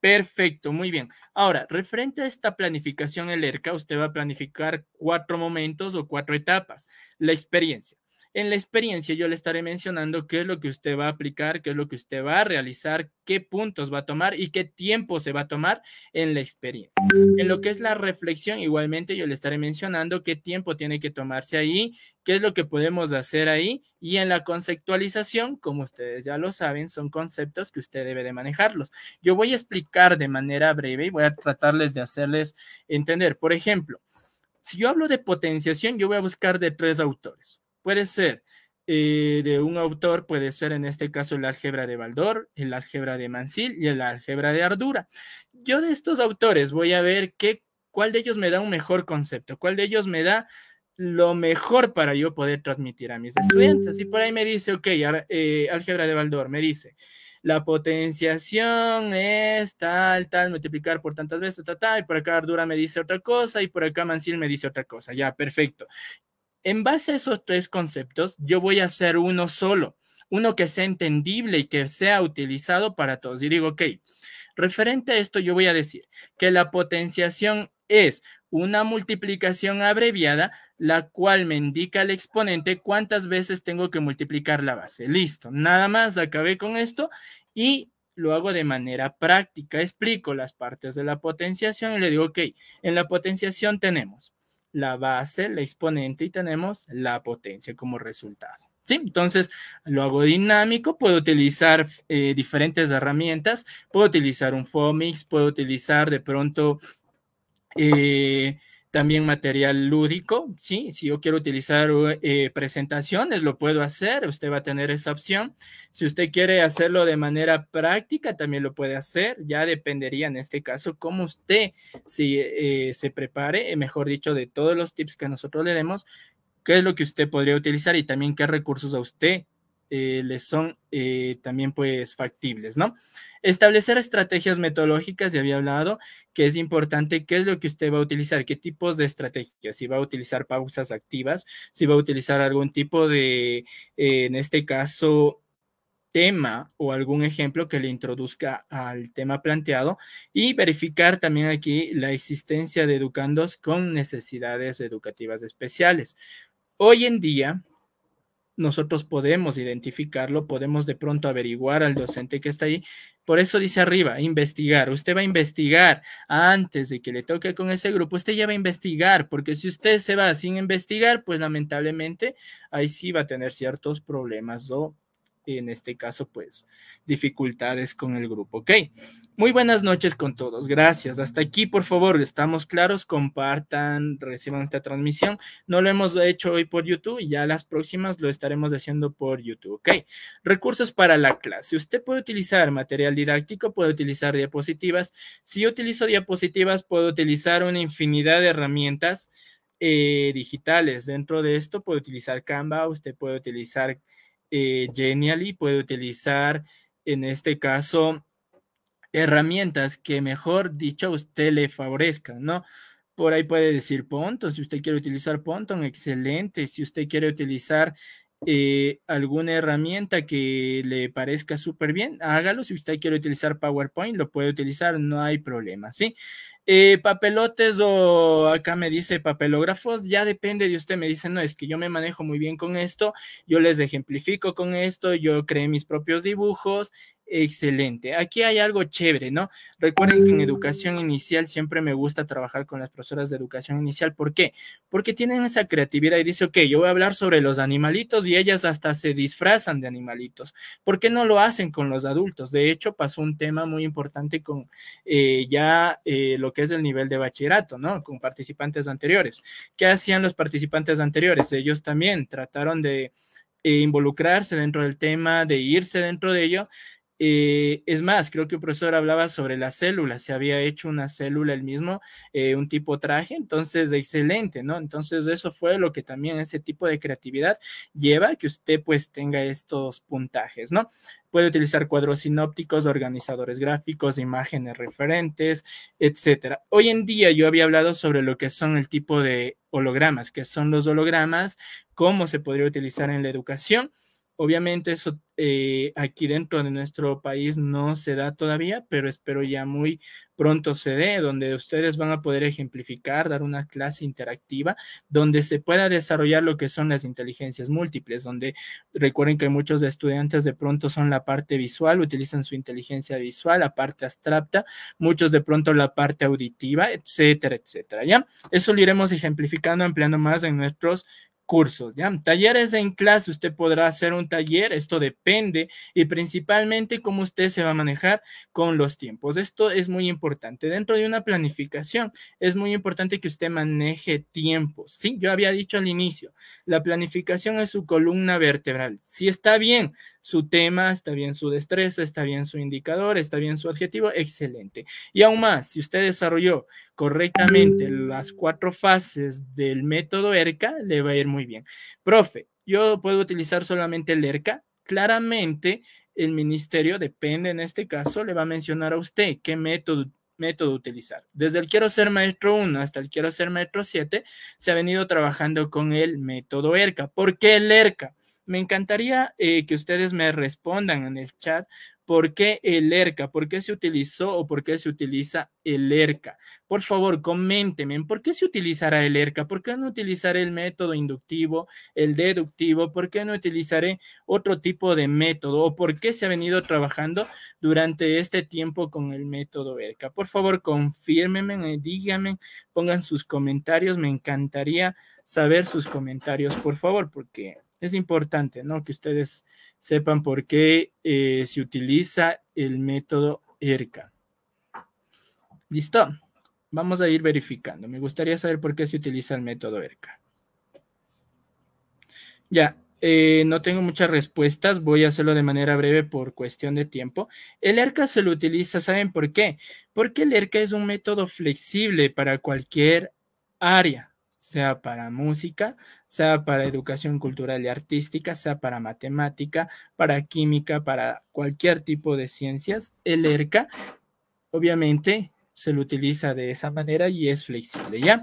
perfecto, muy bien. Ahora, referente a esta planificación el ERCA, usted va a planificar cuatro momentos o cuatro etapas. La experiencia en la experiencia yo le estaré mencionando qué es lo que usted va a aplicar, qué es lo que usted va a realizar, qué puntos va a tomar y qué tiempo se va a tomar en la experiencia. En lo que es la reflexión, igualmente yo le estaré mencionando qué tiempo tiene que tomarse ahí, qué es lo que podemos hacer ahí y en la conceptualización, como ustedes ya lo saben, son conceptos que usted debe de manejarlos. Yo voy a explicar de manera breve y voy a tratarles de hacerles entender. Por ejemplo, si yo hablo de potenciación, yo voy a buscar de tres autores Puede ser eh, de un autor, puede ser en este caso el álgebra de Baldor, el álgebra de Mansil y el álgebra de Ardura. Yo de estos autores voy a ver qué, cuál de ellos me da un mejor concepto, cuál de ellos me da lo mejor para yo poder transmitir a mis estudiantes. Y por ahí me dice, ok, eh, álgebra de Baldor, me dice, la potenciación es tal, tal, multiplicar por tantas veces, tal, tal, y por acá Ardura me dice otra cosa, y por acá Mansil me dice otra cosa. Ya, perfecto. En base a esos tres conceptos, yo voy a hacer uno solo, uno que sea entendible y que sea utilizado para todos. Y digo, ok, referente a esto, yo voy a decir que la potenciación es una multiplicación abreviada, la cual me indica al exponente cuántas veces tengo que multiplicar la base. Listo, nada más, acabé con esto y lo hago de manera práctica. Explico las partes de la potenciación y le digo, ok, en la potenciación tenemos la base, la exponente y tenemos la potencia como resultado. ¿Sí? Entonces, lo hago dinámico, puedo utilizar eh, diferentes herramientas, puedo utilizar un FOMIX, puedo utilizar de pronto eh, también material lúdico, ¿sí? Si yo quiero utilizar eh, presentaciones, lo puedo hacer, usted va a tener esa opción. Si usted quiere hacerlo de manera práctica, también lo puede hacer, ya dependería en este caso cómo usted si, eh, se prepare, eh, mejor dicho, de todos los tips que nosotros le demos, qué es lo que usted podría utilizar y también qué recursos a usted eh, les son eh, también pues factibles, ¿no? Establecer estrategias metodológicas, ya había hablado, que es importante, qué es lo que usted va a utilizar, qué tipos de estrategias, si va a utilizar pausas activas, si va a utilizar algún tipo de, eh, en este caso, tema o algún ejemplo que le introduzca al tema planteado y verificar también aquí la existencia de educandos con necesidades educativas especiales. Hoy en día, nosotros podemos identificarlo, podemos de pronto averiguar al docente que está ahí. Por eso dice arriba, investigar. Usted va a investigar antes de que le toque con ese grupo. Usted ya va a investigar, porque si usted se va sin investigar, pues lamentablemente ahí sí va a tener ciertos problemas o en este caso, pues, dificultades con el grupo. Ok, muy buenas noches con todos. Gracias. Hasta aquí, por favor, estamos claros. Compartan, reciban esta transmisión. No lo hemos hecho hoy por YouTube, ya las próximas lo estaremos haciendo por YouTube. Ok, recursos para la clase. Usted puede utilizar material didáctico, puede utilizar diapositivas. Si yo utilizo diapositivas, puedo utilizar una infinidad de herramientas. Eh, digitales. Dentro de esto puede utilizar Canva, usted puede utilizar eh, Genially puede utilizar en este caso herramientas que mejor dicho a usted le favorezca, ¿no? Por ahí puede decir Ponton, si usted quiere utilizar Ponton, excelente. Si usted quiere utilizar eh, alguna herramienta que le parezca súper bien, hágalo. Si usted quiere utilizar PowerPoint, lo puede utilizar, no hay problema, ¿sí? Eh, papelotes o acá me dice papelógrafos, ya depende de usted, me dice no, es que yo me manejo muy bien con esto, yo les ejemplifico con esto, yo creé mis propios dibujos, excelente. Aquí hay algo chévere, ¿no? Recuerden que en educación inicial siempre me gusta trabajar con las profesoras de educación inicial. ¿Por qué? Porque tienen esa creatividad y dice, ok, yo voy a hablar sobre los animalitos y ellas hasta se disfrazan de animalitos. ¿Por qué no lo hacen con los adultos? De hecho, pasó un tema muy importante con eh, ya eh, lo que es el nivel de bachillerato, ¿no? Con participantes anteriores. ¿Qué hacían los participantes anteriores? Ellos también trataron de eh, involucrarse dentro del tema, de irse dentro de ello, eh, es más, creo que un profesor hablaba sobre las células, se había hecho una célula el mismo, eh, un tipo traje, entonces excelente, ¿no? Entonces eso fue lo que también ese tipo de creatividad lleva a que usted pues tenga estos puntajes, ¿no? Puede utilizar cuadros sinópticos, organizadores gráficos, imágenes referentes, etcétera. Hoy en día yo había hablado sobre lo que son el tipo de hologramas, que son los hologramas, cómo se podría utilizar en la educación. Obviamente eso eh, aquí dentro de nuestro país no se da todavía, pero espero ya muy pronto se dé, donde ustedes van a poder ejemplificar, dar una clase interactiva, donde se pueda desarrollar lo que son las inteligencias múltiples, donde recuerden que muchos estudiantes de pronto son la parte visual, utilizan su inteligencia visual, la parte abstracta, muchos de pronto la parte auditiva, etcétera, etcétera, ¿ya? Eso lo iremos ejemplificando, ampliando más en nuestros cursos, ¿ya? Talleres en clase, usted podrá hacer un taller, esto depende y principalmente cómo usted se va a manejar con los tiempos. Esto es muy importante. Dentro de una planificación es muy importante que usted maneje tiempos, ¿sí? Yo había dicho al inicio, la planificación es su columna vertebral. Si está bien, su tema, está bien su destreza, está bien su indicador, está bien su adjetivo, excelente. Y aún más, si usted desarrolló correctamente las cuatro fases del método ERCA, le va a ir muy bien. Profe, yo puedo utilizar solamente el ERCA. Claramente, el ministerio, depende en este caso, le va a mencionar a usted qué método método utilizar. Desde el quiero ser maestro 1 hasta el quiero ser maestro 7, se ha venido trabajando con el método ERCA. ¿Por qué el ERCA? Me encantaría eh, que ustedes me respondan en el chat por qué el ERCA, por qué se utilizó o por qué se utiliza el ERCA. Por favor, coméntenme, ¿por qué se utilizará el ERCA? ¿Por qué no utilizaré el método inductivo, el deductivo? ¿Por qué no utilizaré otro tipo de método? ¿O por qué se ha venido trabajando durante este tiempo con el método ERCA? Por favor, confírmenme, eh, díganme, pongan sus comentarios, me encantaría saber sus comentarios, por favor, porque es importante, ¿no? Que ustedes sepan por qué eh, se utiliza el método ERCA. Listo. Vamos a ir verificando. Me gustaría saber por qué se utiliza el método ERCA. Ya, eh, no tengo muchas respuestas, voy a hacerlo de manera breve por cuestión de tiempo. El ERCA se lo utiliza, ¿saben por qué? Porque el ERCA es un método flexible para cualquier área sea para música, sea para educación cultural y artística, sea para matemática, para química, para cualquier tipo de ciencias, el ERCA obviamente se lo utiliza de esa manera y es flexible, ¿ya?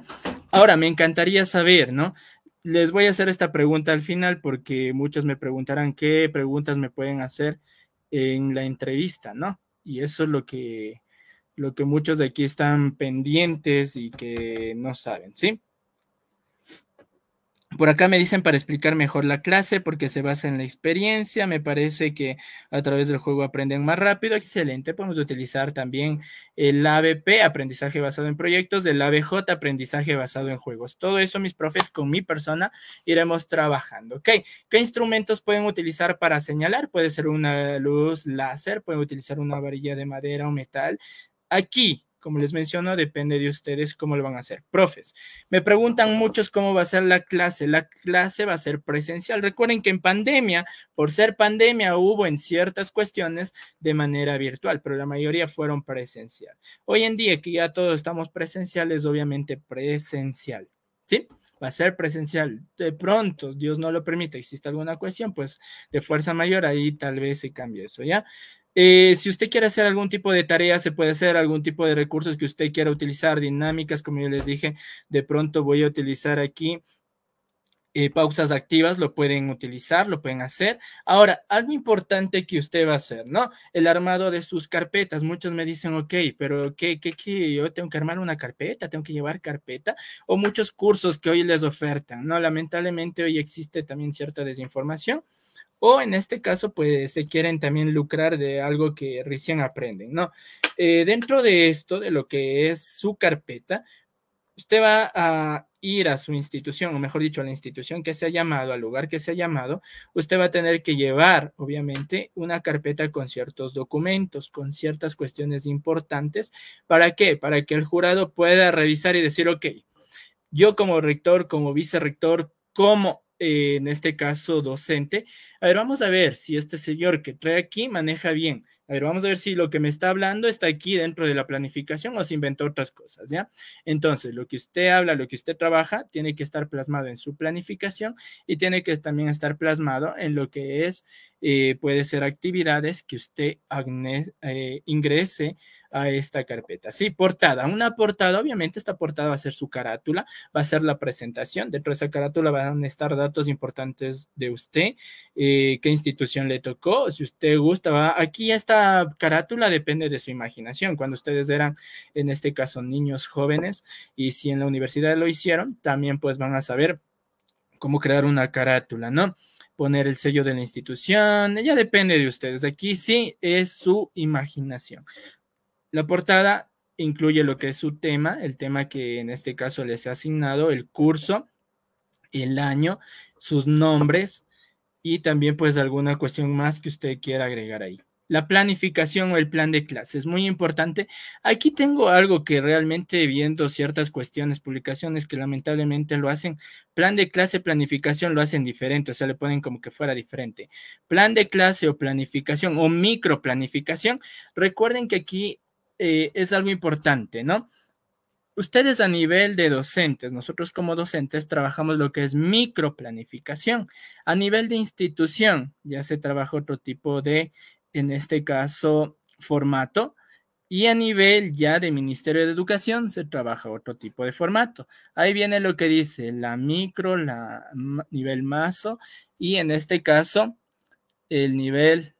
Ahora, me encantaría saber, ¿no? Les voy a hacer esta pregunta al final porque muchos me preguntarán qué preguntas me pueden hacer en la entrevista, ¿no? Y eso es lo que, lo que muchos de aquí están pendientes y que no saben, ¿sí? Por acá me dicen para explicar mejor la clase porque se basa en la experiencia. Me parece que a través del juego aprenden más rápido. Excelente. Podemos utilizar también el ABP, aprendizaje basado en proyectos, del ABJ, aprendizaje basado en juegos. Todo eso, mis profes, con mi persona iremos trabajando. ¿Qué instrumentos pueden utilizar para señalar? Puede ser una luz láser, pueden utilizar una varilla de madera o metal. Aquí como les menciono, depende de ustedes cómo lo van a hacer. Profes, me preguntan muchos cómo va a ser la clase. La clase va a ser presencial. Recuerden que en pandemia, por ser pandemia, hubo en ciertas cuestiones de manera virtual, pero la mayoría fueron presencial. Hoy en día que ya todos estamos presenciales, obviamente presencial. ¿Sí? Va a ser presencial. De pronto, Dios no lo permite, existe alguna cuestión, pues de fuerza mayor, ahí tal vez se cambie eso, ¿ya? Eh, si usted quiere hacer algún tipo de tarea, se puede hacer algún tipo de recursos que usted quiera utilizar, dinámicas, como yo les dije, de pronto voy a utilizar aquí eh, pausas activas, lo pueden utilizar, lo pueden hacer. Ahora, algo importante que usted va a hacer, ¿no? El armado de sus carpetas. Muchos me dicen, ok, pero ¿qué, qué, qué? Yo tengo que armar una carpeta, tengo que llevar carpeta. O muchos cursos que hoy les ofertan, ¿no? Lamentablemente hoy existe también cierta desinformación o en este caso pues se quieren también lucrar de algo que recién aprenden, ¿no? Eh, dentro de esto, de lo que es su carpeta, usted va a ir a su institución, o mejor dicho, a la institución que se ha llamado, al lugar que se ha llamado, usted va a tener que llevar, obviamente, una carpeta con ciertos documentos, con ciertas cuestiones importantes. ¿Para qué? Para que el jurado pueda revisar y decir, ok, yo como rector, como vicerrector, como eh, en este caso docente. A ver, vamos a ver si este señor que trae aquí maneja bien. A ver, vamos a ver si lo que me está hablando está aquí dentro de la planificación o se inventó otras cosas, ¿ya? Entonces, lo que usted habla, lo que usted trabaja, tiene que estar plasmado en su planificación y tiene que también estar plasmado en lo que es, eh, puede ser actividades que usted eh, ingrese a esta carpeta. Sí, portada. Una portada, obviamente esta portada va a ser su carátula, va a ser la presentación. Dentro de esa carátula van a estar datos importantes de usted, eh, qué institución le tocó, si usted gusta. Va. Aquí esta carátula depende de su imaginación. Cuando ustedes eran, en este caso, niños jóvenes y si en la universidad lo hicieron, también pues van a saber cómo crear una carátula, ¿no? poner el sello de la institución, ya depende de ustedes. Aquí sí es su imaginación. La portada incluye lo que es su tema, el tema que en este caso les ha asignado, el curso, el año, sus nombres y también pues alguna cuestión más que usted quiera agregar ahí. La planificación o el plan de clase es muy importante. Aquí tengo algo que realmente viendo ciertas cuestiones, publicaciones que lamentablemente lo hacen, plan de clase, planificación lo hacen diferente, o sea, le ponen como que fuera diferente. Plan de clase o planificación o micro planificación, Recuerden que aquí eh, es algo importante, ¿no? Ustedes a nivel de docentes, nosotros como docentes trabajamos lo que es microplanificación. A nivel de institución ya se trabaja otro tipo de, en este caso, formato. Y a nivel ya de Ministerio de Educación se trabaja otro tipo de formato. Ahí viene lo que dice la micro, la nivel mazo y en este caso el nivel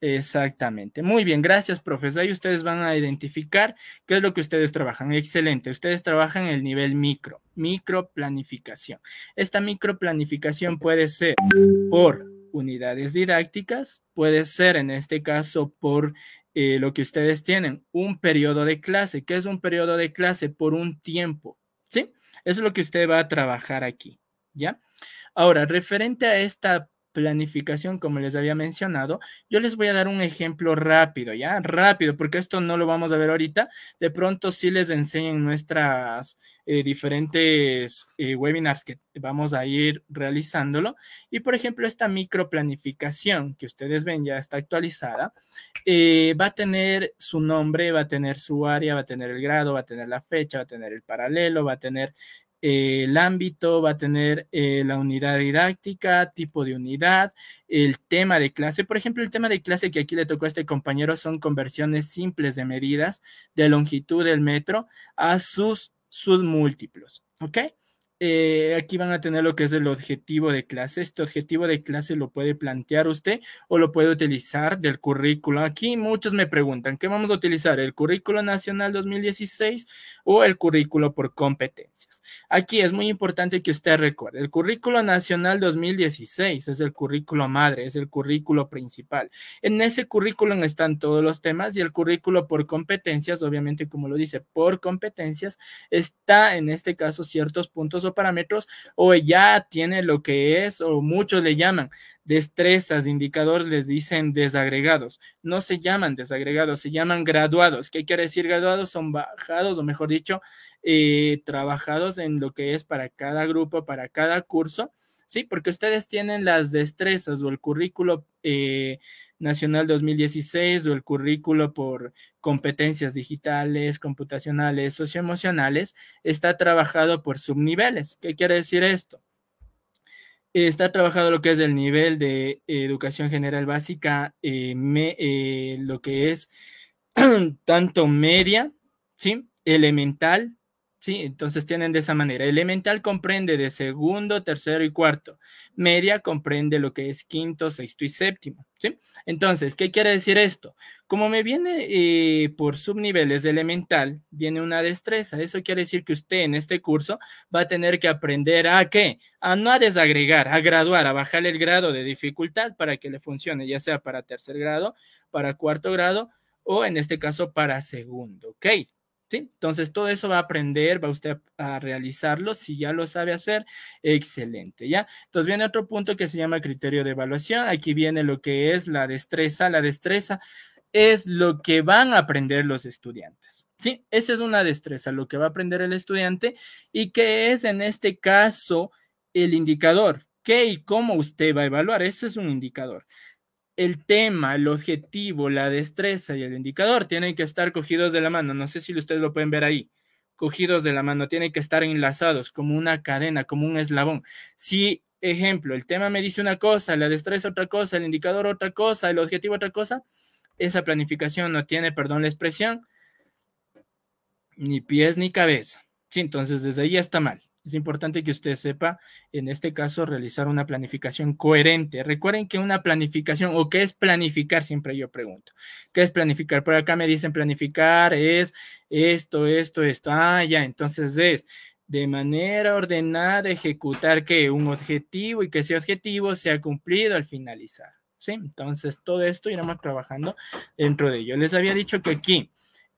Exactamente. Muy bien, gracias, profesor. Ahí ustedes van a identificar qué es lo que ustedes trabajan. Excelente. Ustedes trabajan el nivel micro, microplanificación. Esta microplanificación puede ser por unidades didácticas, puede ser en este caso por eh, lo que ustedes tienen, un periodo de clase. ¿Qué es un periodo de clase? Por un tiempo. ¿Sí? es lo que usted va a trabajar aquí. ¿Ya? Ahora, referente a esta planificación, como les había mencionado, yo les voy a dar un ejemplo rápido, ¿ya? Rápido, porque esto no lo vamos a ver ahorita. De pronto sí les enseñen nuestras eh, diferentes eh, webinars que vamos a ir realizándolo. Y, por ejemplo, esta micro planificación que ustedes ven ya está actualizada, eh, va a tener su nombre, va a tener su área, va a tener el grado, va a tener la fecha, va a tener el paralelo, va a tener eh, el ámbito, va a tener eh, la unidad didáctica, tipo de unidad, el tema de clase. Por ejemplo, el tema de clase que aquí le tocó a este compañero son conversiones simples de medidas de longitud del metro a sus submúltiplos. ¿Ok? Eh, aquí van a tener lo que es el objetivo de clase. Este objetivo de clase lo puede plantear usted o lo puede utilizar del currículo. Aquí muchos me preguntan, ¿qué vamos a utilizar? ¿El currículo nacional 2016 o el currículo por competencias? Aquí es muy importante que usted recuerde, el currículo nacional 2016 es el currículo madre, es el currículo principal. En ese Currículo están todos los temas y el currículo por competencias, obviamente como lo dice, por competencias, está en este caso ciertos puntos parámetros o ya tiene lo que es o muchos le llaman destrezas, indicadores les dicen desagregados. No se llaman desagregados, se llaman graduados. ¿Qué quiere decir graduados? Son bajados o mejor dicho, eh, trabajados en lo que es para cada grupo, para cada curso. Sí, porque ustedes tienen las destrezas o el currículo eh, Nacional 2016 o el currículo por competencias digitales, computacionales, socioemocionales, está trabajado por subniveles. ¿Qué quiere decir esto? Está trabajado lo que es el nivel de educación general básica, eh, eh, lo que es tanto media, ¿sí? elemental, Sí, entonces tienen de esa manera. Elemental comprende de segundo, tercero y cuarto. Media comprende lo que es quinto, sexto y séptimo. ¿sí? Entonces, ¿qué quiere decir esto? Como me viene eh, por subniveles de elemental, viene una destreza. Eso quiere decir que usted en este curso va a tener que aprender a qué? A no a desagregar, a graduar, a bajar el grado de dificultad para que le funcione, ya sea para tercer grado, para cuarto grado o en este caso para segundo. ¿Ok? ¿Sí? Entonces todo eso va a aprender, va usted a realizarlo, si ya lo sabe hacer, excelente, ¿ya? Entonces viene otro punto que se llama criterio de evaluación, aquí viene lo que es la destreza, la destreza es lo que van a aprender los estudiantes. Sí, esa es una destreza, lo que va a aprender el estudiante y que es en este caso el indicador, qué y cómo usted va a evaluar, ese es un indicador el tema, el objetivo, la destreza y el indicador tienen que estar cogidos de la mano. No sé si ustedes lo pueden ver ahí. Cogidos de la mano, tienen que estar enlazados como una cadena, como un eslabón. Si, ejemplo, el tema me dice una cosa, la destreza otra cosa, el indicador otra cosa, el objetivo otra cosa, esa planificación no tiene, perdón la expresión, ni pies ni cabeza. entonces desde ahí está mal. Es importante que usted sepa, en este caso, realizar una planificación coherente. Recuerden que una planificación, o qué es planificar, siempre yo pregunto. ¿Qué es planificar? Por acá me dicen planificar es esto, esto, esto. Ah, ya, entonces es de manera ordenada ejecutar que un objetivo y que ese objetivo sea cumplido al finalizar. ¿Sí? Entonces, todo esto iremos trabajando dentro de ello. Les había dicho que aquí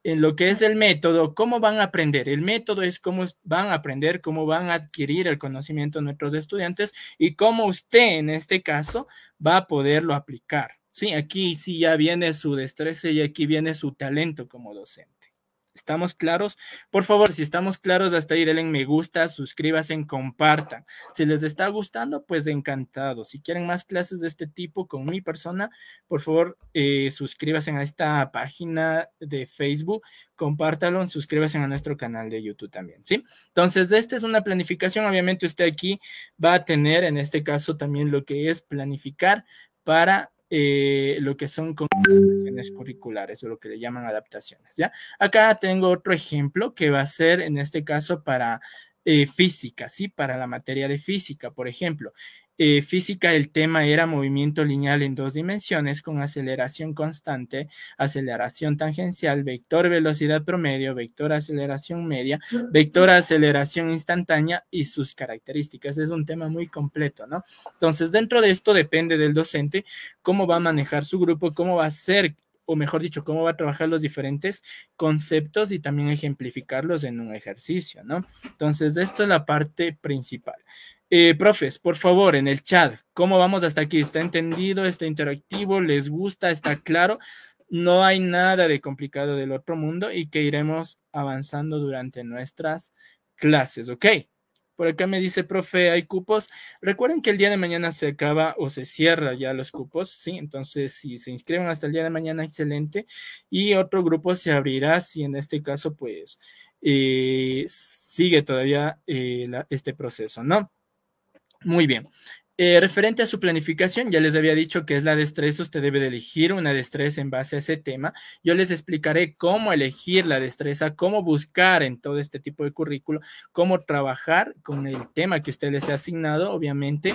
en lo que es el método, cómo van a aprender. El método es cómo van a aprender, cómo van a adquirir el conocimiento de nuestros estudiantes y cómo usted en este caso va a poderlo aplicar. Sí, aquí sí ya viene su destreza y aquí viene su talento como docente. ¿Estamos claros? Por favor, si estamos claros, hasta ahí denle me gusta, suscríbanse, compartan. Si les está gustando, pues encantado. Si quieren más clases de este tipo con mi persona, por favor, eh, suscríbanse a esta página de Facebook, compártalo, suscríbanse a nuestro canal de YouTube también, ¿sí? Entonces, esta es una planificación. Obviamente, usted aquí va a tener, en este caso, también lo que es planificar para eh, lo que son adaptaciones curriculares o lo que le llaman adaptaciones. ¿ya? Acá tengo otro ejemplo que va a ser en este caso para eh, física, ¿sí? Para la materia de física, por ejemplo. Eh, física el tema era movimiento lineal en dos dimensiones con aceleración constante, aceleración tangencial, vector velocidad promedio, vector aceleración media, vector aceleración instantánea y sus características. Es un tema muy completo, ¿no? Entonces, dentro de esto depende del docente cómo va a manejar su grupo, cómo va a ser o mejor dicho, cómo va a trabajar los diferentes conceptos y también ejemplificarlos en un ejercicio, ¿no? Entonces, esto es la parte principal. Eh, profes, por favor, en el chat, ¿cómo vamos hasta aquí? ¿Está entendido? ¿Está interactivo? ¿Les gusta? ¿Está claro? No hay nada de complicado del otro mundo y que iremos avanzando durante nuestras clases, ¿ok? Por acá me dice, profe, hay cupos. Recuerden que el día de mañana se acaba o se cierra ya los cupos, ¿sí? Entonces, si se inscriben hasta el día de mañana, excelente. Y otro grupo se abrirá si en este caso, pues, eh, sigue todavía eh, este proceso, ¿no? Muy bien. Eh, referente a su planificación, ya les había dicho que es la destreza, usted debe de elegir una destreza en base a ese tema. Yo les explicaré cómo elegir la destreza, cómo buscar en todo este tipo de currículo, cómo trabajar con el tema que usted les ha asignado, obviamente,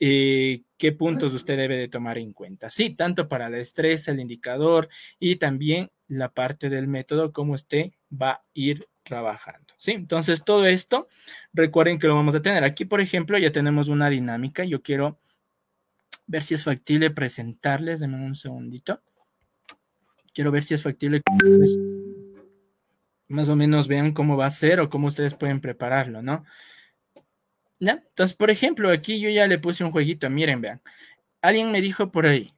eh, qué puntos usted debe de tomar en cuenta. Sí, tanto para la destreza, el indicador y también la parte del método, cómo usted va a ir trabajando. ¿sí? Entonces, todo esto, recuerden que lo vamos a tener. Aquí, por ejemplo, ya tenemos una dinámica. Yo quiero ver si es factible presentarles. Denme un segundito. Quiero ver si es factible que más o menos vean cómo va a ser o cómo ustedes pueden prepararlo, ¿no? ¿Ya? Entonces, por ejemplo, aquí yo ya le puse un jueguito. Miren, vean. Alguien me dijo por ahí,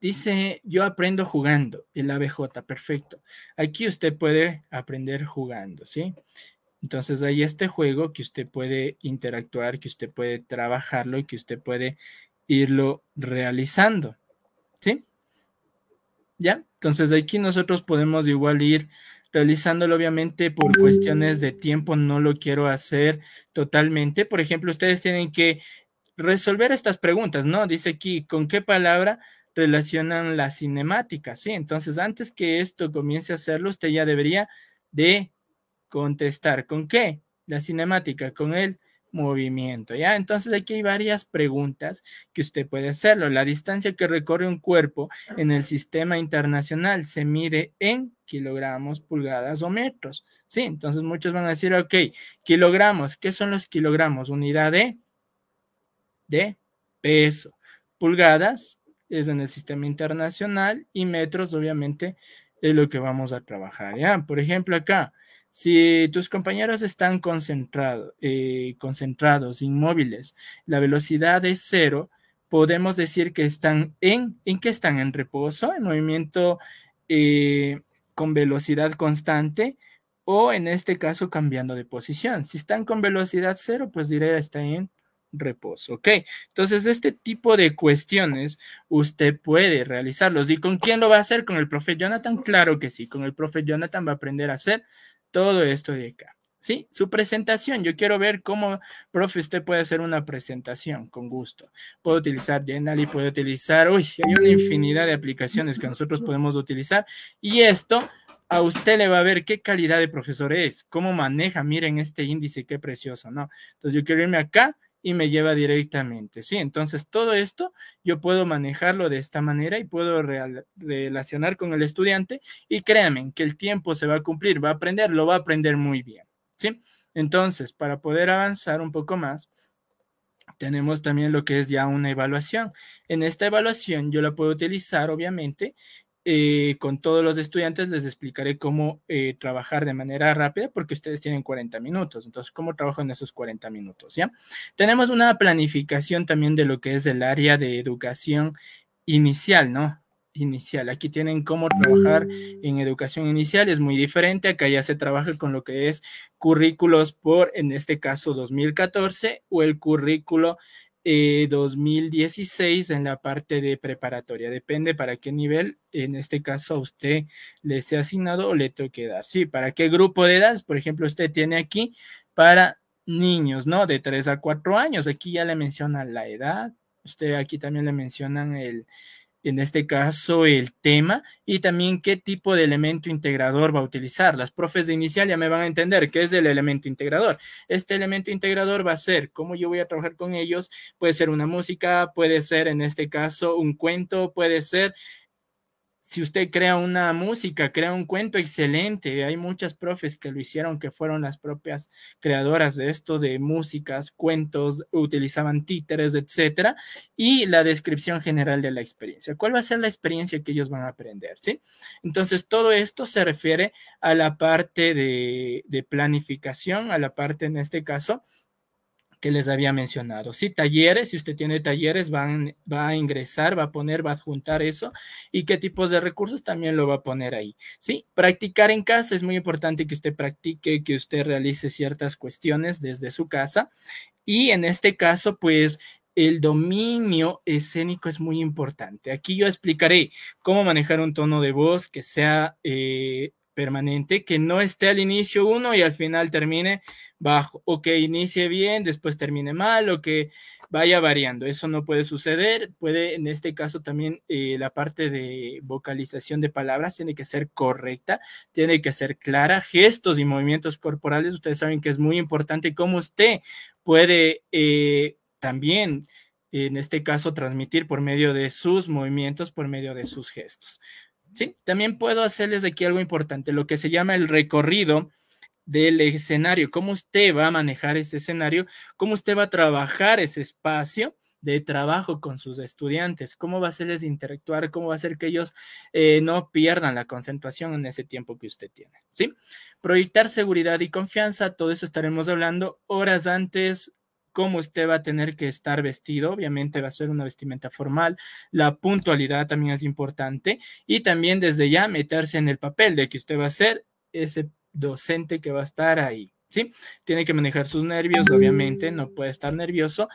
dice, yo aprendo jugando, el ABJ, perfecto. Aquí usted puede aprender jugando, ¿sí? Entonces hay este juego que usted puede interactuar, que usted puede trabajarlo y que usted puede irlo realizando, ¿sí? ¿Ya? Entonces aquí nosotros podemos igual ir realizándolo obviamente por cuestiones de tiempo, no lo quiero hacer totalmente. Por ejemplo, ustedes tienen que resolver estas preguntas, ¿no? Dice aquí, ¿con qué palabra relacionan la cinemática, ¿sí? Entonces, antes que esto comience a hacerlo, usted ya debería de contestar. ¿Con qué? La cinemática, con el movimiento, ¿ya? Entonces, aquí hay varias preguntas que usted puede hacerlo. La distancia que recorre un cuerpo en el sistema internacional se mide en kilogramos, pulgadas o metros, ¿sí? Entonces, muchos van a decir, ok, kilogramos, ¿qué son los kilogramos? Unidad de, de peso. Pulgadas, es en el sistema internacional y metros, obviamente, es lo que vamos a trabajar. ¿ya? Por ejemplo, acá, si tus compañeros están eh, concentrados, inmóviles, la velocidad es cero, podemos decir que están en, ¿en qué están? En reposo, en movimiento eh, con velocidad constante o en este caso cambiando de posición. Si están con velocidad cero, pues diré está en reposo. ¿Ok? Entonces, este tipo de cuestiones usted puede realizarlos. ¿Y con quién lo va a hacer? ¿Con el profe Jonathan? Claro que sí. Con el profe Jonathan va a aprender a hacer todo esto de acá. ¿Sí? Su presentación. Yo quiero ver cómo, profe, usted puede hacer una presentación con gusto. Puedo utilizar Genali, puede utilizar, uy, hay una infinidad de aplicaciones que nosotros podemos utilizar. Y esto a usted le va a ver qué calidad de profesor es, cómo maneja, miren este índice, qué precioso, ¿no? Entonces yo quiero irme acá y me lleva directamente, ¿sí? Entonces, todo esto yo puedo manejarlo de esta manera y puedo relacionar con el estudiante y créanme que el tiempo se va a cumplir, va a aprender, lo va a aprender muy bien, ¿sí? Entonces, para poder avanzar un poco más, tenemos también lo que es ya una evaluación. En esta evaluación yo la puedo utilizar, obviamente, eh, con todos los estudiantes les explicaré cómo eh, trabajar de manera rápida porque ustedes tienen 40 minutos. Entonces, ¿cómo trabajo en esos 40 minutos? ¿ya? Tenemos una planificación también de lo que es el área de educación inicial, ¿no? Inicial. Aquí tienen cómo trabajar en educación inicial. Es muy diferente. Acá ya se trabaja con lo que es currículos por, en este caso, 2014 o el currículo 2016 eh, en la parte de preparatoria. Depende para qué nivel, en este caso, usted le sea asignado o le toque dar. Sí, para qué grupo de edad, por ejemplo, usted tiene aquí para niños, ¿no? De 3 a 4 años. Aquí ya le mencionan la edad. Usted aquí también le mencionan el, en este caso el tema y también qué tipo de elemento integrador va a utilizar. Las profes de inicial ya me van a entender qué es el elemento integrador. Este elemento integrador va a ser cómo yo voy a trabajar con ellos. Puede ser una música, puede ser en este caso un cuento, puede ser si usted crea una música, crea un cuento excelente, hay muchas profes que lo hicieron, que fueron las propias creadoras de esto, de músicas, cuentos, utilizaban títeres, etcétera, y la descripción general de la experiencia. ¿Cuál va a ser la experiencia que ellos van a aprender? ¿sí? Entonces, todo esto se refiere a la parte de, de planificación, a la parte, en este caso, que les había mencionado. si talleres, si usted tiene talleres, van, va a ingresar, va a poner, va a adjuntar eso y qué tipos de recursos también lo va a poner ahí. Sí, practicar en casa es muy importante que usted practique, que usted realice ciertas cuestiones desde su casa. Y en este caso, pues el dominio escénico es muy importante. Aquí yo explicaré cómo manejar un tono de voz que sea eh, permanente, que no esté al inicio uno y al final termine bajo, o que inicie bien, después termine mal, o que vaya variando. Eso no puede suceder. Puede, en este caso también, eh, la parte de vocalización de palabras tiene que ser correcta, tiene que ser clara. Gestos y movimientos corporales, ustedes saben que es muy importante cómo usted puede eh, también en este caso transmitir por medio de sus movimientos, por medio de sus gestos. ¿sí? También puedo hacerles aquí algo importante, lo que se llama el recorrido del escenario, cómo usted va a manejar ese escenario, cómo usted va a trabajar ese espacio de trabajo con sus estudiantes, cómo va a hacerles interactuar, cómo va a hacer que ellos eh, no pierdan la concentración en ese tiempo que usted tiene, ¿sí? Proyectar seguridad y confianza, todo eso estaremos hablando horas antes, cómo usted va a tener que estar vestido, obviamente va a ser una vestimenta formal, la puntualidad también es importante y también desde ya meterse en el papel de que usted va a ser ese docente que va a estar ahí, ¿sí? Tiene que manejar sus nervios, obviamente, no puede estar nervioso,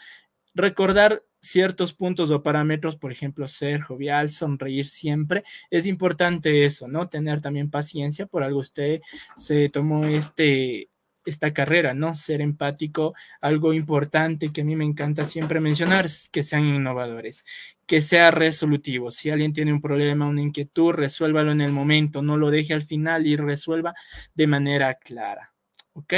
recordar ciertos puntos o parámetros, por ejemplo, ser jovial, sonreír siempre. Es importante eso, ¿no? Tener también paciencia, por algo usted se tomó este esta carrera, ¿no? Ser empático, algo importante que a mí me encanta siempre mencionar, que sean innovadores, que sea resolutivo. Si alguien tiene un problema, una inquietud, resuélvalo en el momento, no lo deje al final y resuelva de manera clara. ¿ok?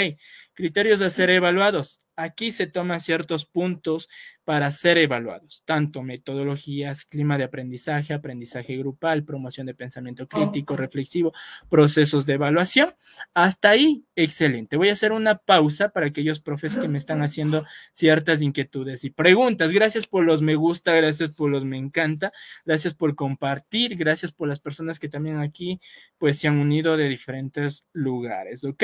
Criterios de ser evaluados. Aquí se toman ciertos puntos para ser evaluados, tanto metodologías, clima de aprendizaje, aprendizaje grupal, promoción de pensamiento oh. crítico, reflexivo, procesos de evaluación. Hasta ahí, excelente. Voy a hacer una pausa para aquellos profes que me están mm. haciendo ciertas inquietudes y preguntas. Gracias por los me gusta, gracias por los me encanta, gracias por compartir, gracias por las personas que también aquí pues se han unido de diferentes lugares, ¿ok?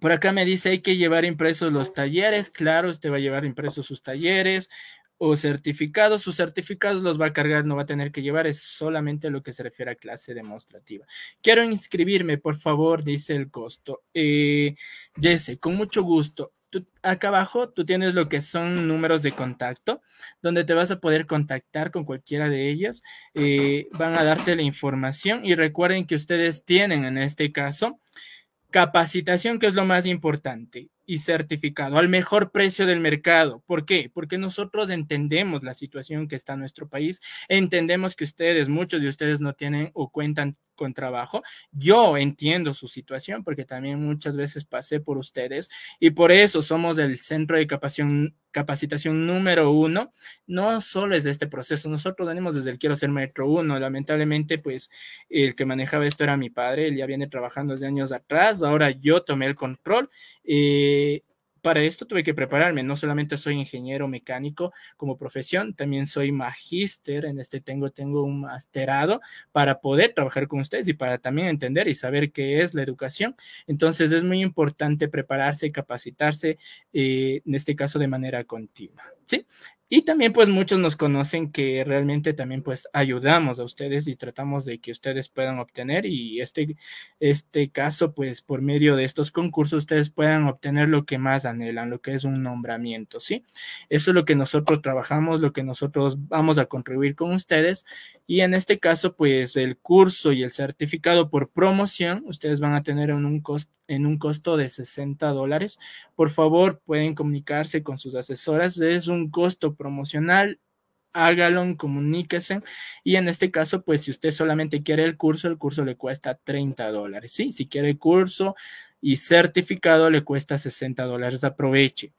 Por acá me dice, hay que llevar impresos los talleres. Claro, usted va a llevar impresos sus talleres o certificados. Sus certificados los va a cargar, no va a tener que llevar. Es solamente lo que se refiere a clase demostrativa. Quiero inscribirme, por favor, dice el costo. Eh, Jesse, con mucho gusto. acá abajo tú tienes lo que son números de contacto, donde te vas a poder contactar con cualquiera de ellas. Eh, van a darte la información y recuerden que ustedes tienen en este caso capacitación, que es lo más importante y certificado al mejor precio del mercado. ¿Por qué? Porque nosotros entendemos la situación que está en nuestro país, entendemos que ustedes, muchos de ustedes no tienen o cuentan con trabajo. Yo entiendo su situación porque también muchas veces pasé por ustedes y por eso somos el centro de capacitación, capacitación número uno. No solo es de este proceso, nosotros venimos desde el quiero ser maestro uno. Lamentablemente, pues el que manejaba esto era mi padre, él ya viene trabajando desde años atrás, ahora yo tomé el control. y eh, para esto tuve que prepararme, no solamente soy ingeniero mecánico como profesión, también soy magíster, en este tengo, tengo un masterado para poder trabajar con ustedes y para también entender y saber qué es la educación. Entonces es muy importante prepararse, y capacitarse, eh, en este caso de manera continua. ¿sí? Y también pues muchos nos conocen que realmente también pues ayudamos a ustedes y tratamos de que ustedes puedan obtener y este, este caso pues por medio de estos concursos ustedes puedan obtener lo que más anhelan, lo que es un nombramiento, ¿sí? Eso es lo que nosotros trabajamos, lo que nosotros vamos a contribuir con ustedes y en este caso pues el curso y el certificado por promoción ustedes van a tener un costo en un costo de 60 dólares. Por favor, pueden comunicarse con sus asesoras. Es un costo promocional. Hágalo, comuníquese. Y en este caso, pues si usted solamente quiere el curso, el curso le cuesta 30 dólares. Sí, si quiere el curso y certificado, le cuesta 60 dólares. Aproveche.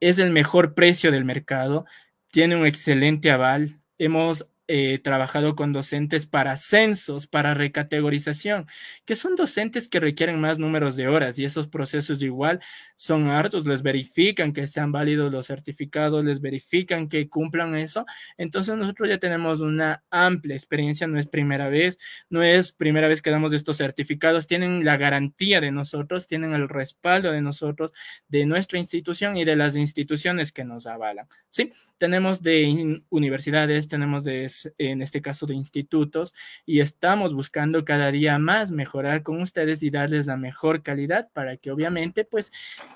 Es el mejor precio del mercado. Tiene un excelente aval. Hemos eh, trabajado con docentes para censos, para recategorización, que son docentes que requieren más números de horas y esos procesos igual son hartos, les verifican que sean válidos los certificados, les verifican que cumplan eso. Entonces nosotros ya tenemos una amplia experiencia, no es primera vez, no es primera vez que damos estos certificados, tienen la garantía de nosotros, tienen el respaldo de nosotros, de nuestra institución y de las instituciones que nos avalan. ¿sí? Tenemos de universidades, tenemos de en este caso de institutos, y estamos buscando cada día más mejorar con ustedes y darles la mejor calidad para que obviamente, pues,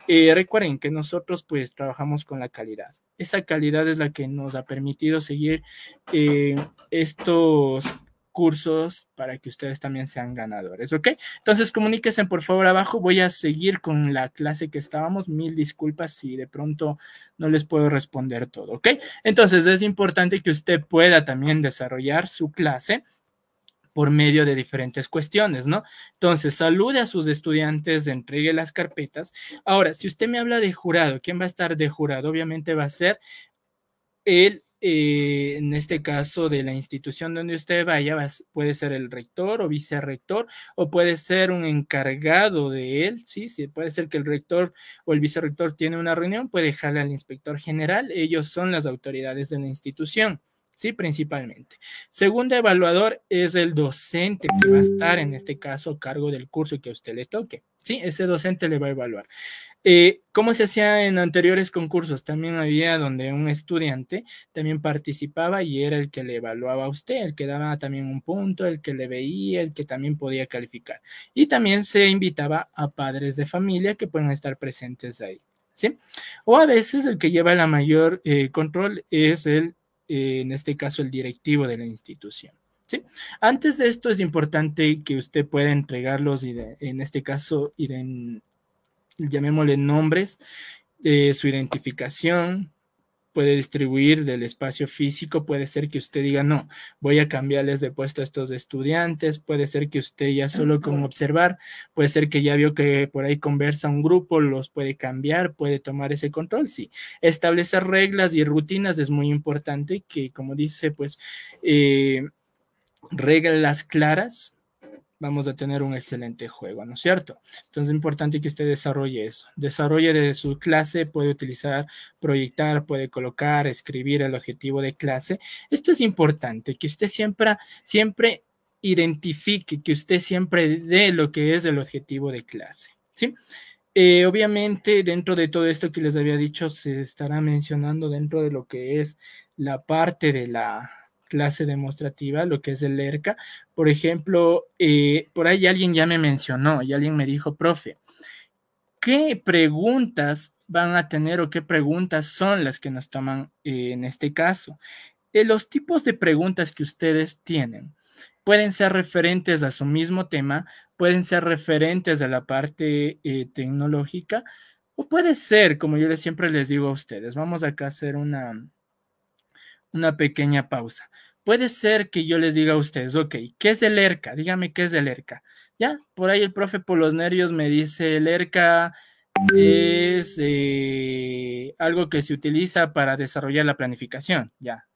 eh, recuerden que nosotros, pues, trabajamos con la calidad. Esa calidad es la que nos ha permitido seguir eh, estos cursos para que ustedes también sean ganadores, ¿ok? Entonces comuníquense por favor abajo, voy a seguir con la clase que estábamos, mil disculpas si de pronto no les puedo responder todo, ¿ok? Entonces es importante que usted pueda también desarrollar su clase por medio de diferentes cuestiones, ¿no? Entonces, salude a sus estudiantes, entregue las carpetas. Ahora, si usted me habla de jurado, ¿quién va a estar de jurado? Obviamente va a ser el eh, en este caso de la institución donde usted vaya, puede ser el rector o vicerrector, o puede ser un encargado de él, ¿sí? sí puede ser que el rector o el vicerrector tiene una reunión, puede dejarle al inspector general, ellos son las autoridades de la institución. Sí, principalmente. Segundo evaluador es el docente que va a estar, en este caso, a cargo del curso que a usted le toque. Sí, ese docente le va a evaluar. Como eh, ¿Cómo se hacía en anteriores concursos? También había donde un estudiante también participaba y era el que le evaluaba a usted, el que daba también un punto, el que le veía, el que también podía calificar. Y también se invitaba a padres de familia que pueden estar presentes ahí. ¿Sí? O a veces el que lleva la mayor eh, control es el eh, en este caso el directivo de la institución. ¿sí? Antes de esto es importante que usted pueda entregarlos, en este caso, llamémosle nombres, eh, su identificación, puede distribuir del espacio físico, puede ser que usted diga, no, voy a cambiarles de puesto a estos estudiantes, puede ser que usted ya solo con observar, puede ser que ya vio que por ahí conversa un grupo, los puede cambiar, puede tomar ese control, sí. Establecer reglas y rutinas es muy importante que, como dice, pues, eh, reglas claras vamos a tener un excelente juego, ¿no es cierto? Entonces es importante que usted desarrolle eso. Desarrolle desde su clase, puede utilizar, proyectar, puede colocar, escribir el objetivo de clase. Esto es importante, que usted siempre, siempre identifique, que usted siempre dé lo que es el objetivo de clase, ¿sí? Eh, obviamente, dentro de todo esto que les había dicho, se estará mencionando dentro de lo que es la parte de la, clase demostrativa, lo que es el ERCA. Por ejemplo, eh, por ahí alguien ya me mencionó y alguien me dijo, profe, ¿qué preguntas van a tener o qué preguntas son las que nos toman eh, en este caso? Eh, los tipos de preguntas que ustedes tienen pueden ser referentes a su mismo tema, pueden ser referentes a la parte tecnológica, o puede ser, como yo siempre les digo a ustedes, vamos acá a hacer una, una pequeña pausa. Puede ser que yo les diga a ustedes, ok, ¿qué es el ERCA? Dígame qué es el ERCA. Ya, por ahí el profe por los nervios me dice, el ERCA es eh, algo que se utiliza para desarrollar la planificación, ya.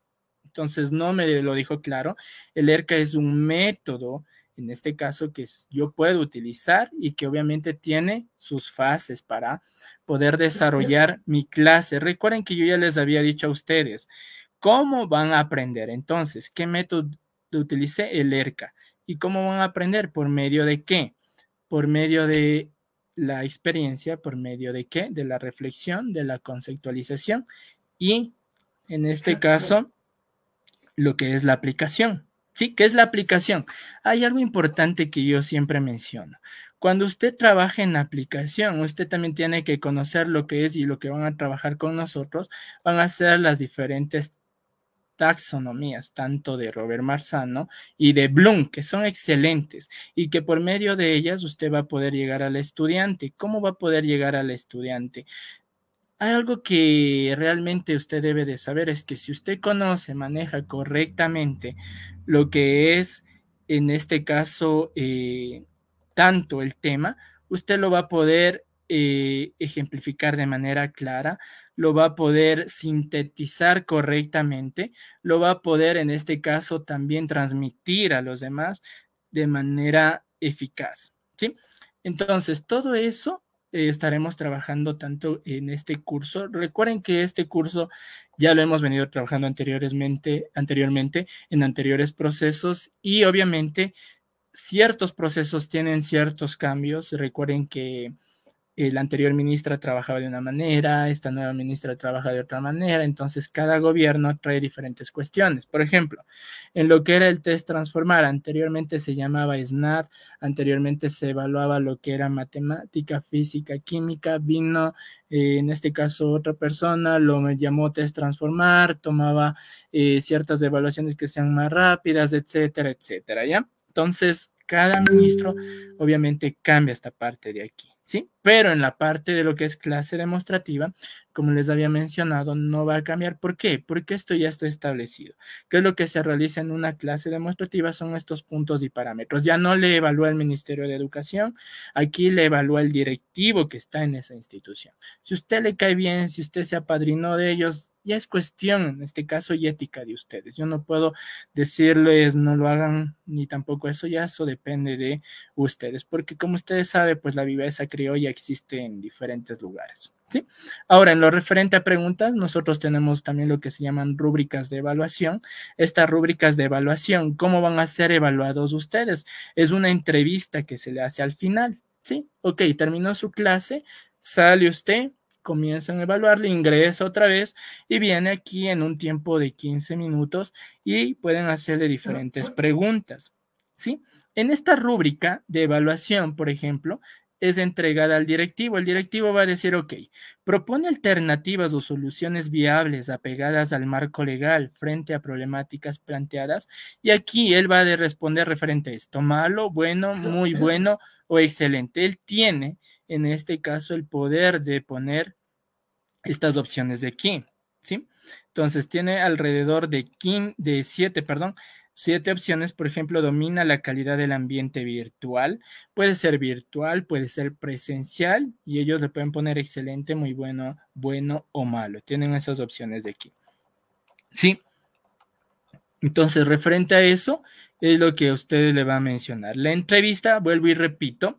Entonces no me lo dijo claro. El ERCA es un método, en este caso, que yo puedo utilizar y que obviamente tiene sus fases para poder desarrollar mi clase. Recuerden que yo ya les había dicho a ustedes ¿Cómo van a aprender? Entonces, ¿qué método utilicé? El ERCA. ¿Y cómo van a aprender? entonces qué método utilice el erca y cómo van a aprender por medio de qué? Por medio de la experiencia, por medio de qué? De la reflexión, de la conceptualización y, en este caso, lo que es la aplicación. ¿Sí? ¿Qué es la aplicación? Hay algo importante que yo siempre menciono. Cuando usted trabaja en aplicación, usted también tiene que conocer lo que es y lo que van a trabajar con nosotros, van a ser las diferentes taxonomías, tanto de Robert Marzano y de Bloom, que son excelentes y que por medio de ellas usted va a poder llegar al estudiante. ¿Cómo va a poder llegar al estudiante? Hay algo que realmente usted debe de saber, es que si usted conoce, maneja correctamente lo que es, en este caso, eh, tanto el tema, usted lo va a poder eh, ejemplificar de manera clara, lo va a poder sintetizar correctamente, lo va a poder en este caso también transmitir a los demás de manera eficaz. ¿sí? Entonces, todo eso eh, estaremos trabajando tanto en este curso. Recuerden que este curso ya lo hemos venido trabajando anteriormente, anteriormente en anteriores procesos y obviamente ciertos procesos tienen ciertos cambios. Recuerden que la anterior ministra trabajaba de una manera, esta nueva ministra trabaja de otra manera, entonces cada gobierno trae diferentes cuestiones. Por ejemplo, en lo que era el test transformar, anteriormente se llamaba SNAT, anteriormente se evaluaba lo que era matemática, física, química, vino, eh, en este caso otra persona lo llamó test transformar, tomaba eh, ciertas evaluaciones que sean más rápidas, etcétera, etcétera, ¿ya? Entonces, cada ministro obviamente cambia esta parte de aquí, ¿sí? Pero en la parte de lo que es clase demostrativa, como les había mencionado, no va a cambiar. ¿Por qué? Porque esto ya está establecido. ¿Qué es lo que se realiza en una clase demostrativa? Son estos puntos y parámetros. Ya no le evalúa el Ministerio de Educación, aquí le evalúa el directivo que está en esa institución. Si usted le cae bien, si usted se apadrinó de ellos, ya es cuestión, en este caso, y ética de ustedes. Yo no puedo decirles no lo hagan, ni tampoco eso, ya eso depende de ustedes, porque como ustedes saben, pues la viveza criolla existe en diferentes lugares. ¿sí? Ahora, en lo referente a preguntas, nosotros tenemos también lo que se llaman rúbricas de evaluación. Estas rúbricas de evaluación, ¿cómo van a ser evaluados ustedes? Es una entrevista que se le hace al final. ¿Sí? Ok, terminó su clase, sale usted, comienza a evaluarle, ingresa otra vez y viene aquí en un tiempo de 15 minutos y pueden hacerle diferentes preguntas. ¿Sí? En esta rúbrica de evaluación, por ejemplo, es entregada al directivo. El directivo va a decir, ok, propone alternativas o soluciones viables apegadas al marco legal frente a problemáticas planteadas. Y aquí él va a responder referente a esto, malo, bueno, muy bueno o excelente. Él tiene, en este caso, el poder de poner estas opciones de aquí, ¿sí? Entonces tiene alrededor de, de 7, perdón, siete opciones, por ejemplo, domina la calidad del ambiente virtual. Puede ser virtual, puede ser presencial y ellos le pueden poner excelente, muy bueno, bueno o malo. Tienen esas opciones de aquí. ¿Sí? Entonces, referente a eso, es lo que a ustedes le va a mencionar. La entrevista, vuelvo y repito,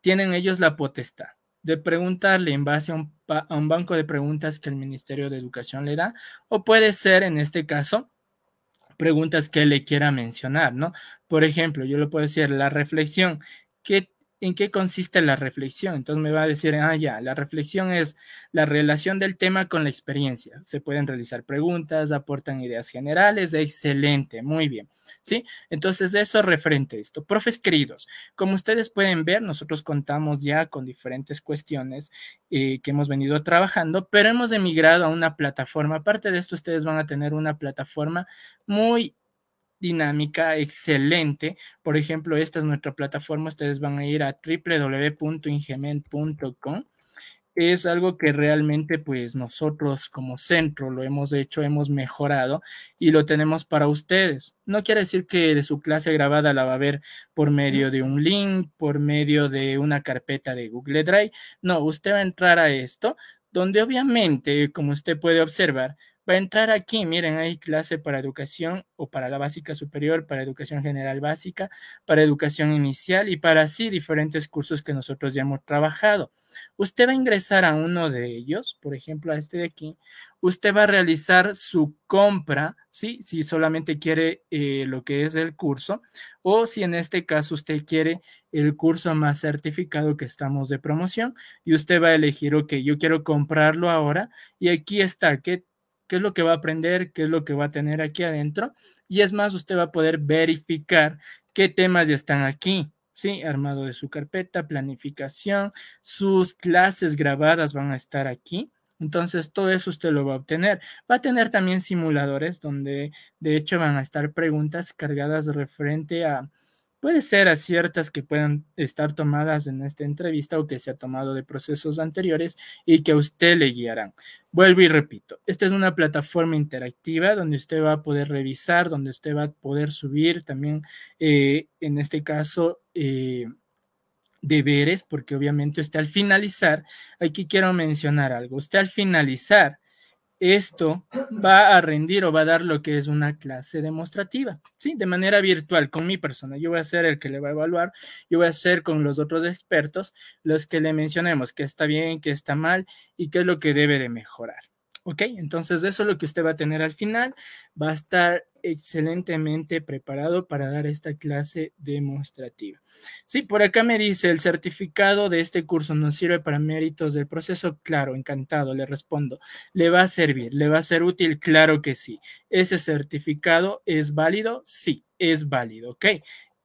tienen ellos la potestad de preguntarle en base a un banco de preguntas que el Ministerio de Educación le da, o puede ser, en este caso, preguntas que le quiera mencionar, ¿no? Por ejemplo, yo le puedo decir la reflexión, ¿qué en qué consiste la reflexión. Entonces me va a decir, ah, ya, la reflexión es la relación del tema con la experiencia. Se pueden realizar preguntas, aportan ideas generales, excelente, muy bien. ¿Sí? Entonces, de eso referente a esto. Profes queridos, como ustedes pueden ver, nosotros contamos ya con diferentes cuestiones eh, que hemos venido trabajando, pero hemos emigrado a una plataforma. Aparte de esto, ustedes van a tener una plataforma muy dinámica excelente. Por ejemplo, esta es nuestra plataforma, ustedes van a ir a www.ingement.com Es algo que realmente pues nosotros como centro lo hemos hecho, hemos mejorado y lo tenemos para ustedes. No quiere decir que de su clase grabada la va a ver por medio de un link, por medio de una carpeta de Google Drive. No, usted va a entrar a esto, donde obviamente, como usted puede observar, Va a entrar aquí, miren, hay clase para educación o para la básica superior, para educación general básica, para educación inicial y para así diferentes cursos que nosotros ya hemos trabajado. Usted va a ingresar a uno de ellos, por ejemplo, a este de aquí. Usted va a realizar su compra, ¿sí? si solamente quiere eh, lo que es el curso o si en este caso usted quiere el curso más certificado que estamos de promoción y usted va a elegir, ok, yo quiero comprarlo ahora y aquí está que qué es lo que va a aprender, qué es lo que va a tener aquí adentro. Y es más, usted va a poder verificar qué temas ya están aquí. Sí, armado de su carpeta, planificación, sus clases grabadas van a estar aquí. Entonces, todo eso usted lo va a obtener. Va a tener también simuladores donde, de hecho, van a estar preguntas cargadas referente a, Puede ser a ciertas que puedan estar tomadas en esta entrevista o que se ha tomado de procesos anteriores y que a usted le guiarán. Vuelvo y repito, esta es una plataforma interactiva donde usted va a poder revisar, donde usted va a poder subir también, eh, en este caso, eh, deberes, porque obviamente usted al finalizar, aquí quiero mencionar algo, usted al finalizar esto va a rendir o va a dar lo que es una clase demostrativa, ¿sí? De manera virtual con mi persona. Yo voy a ser el que le va a evaluar, yo voy a ser con los otros expertos los que le mencionemos qué está bien, qué está mal y qué es lo que debe de mejorar. ¿Ok? Entonces eso es lo que usted va a tener al final. Va a estar excelentemente preparado para dar esta clase demostrativa. Sí, por acá me dice, el certificado de este curso nos sirve para méritos del proceso. Claro, encantado, le respondo. ¿Le va a servir? ¿Le va a ser útil? Claro que sí. ¿Ese certificado es válido? Sí, es válido, ¿ok?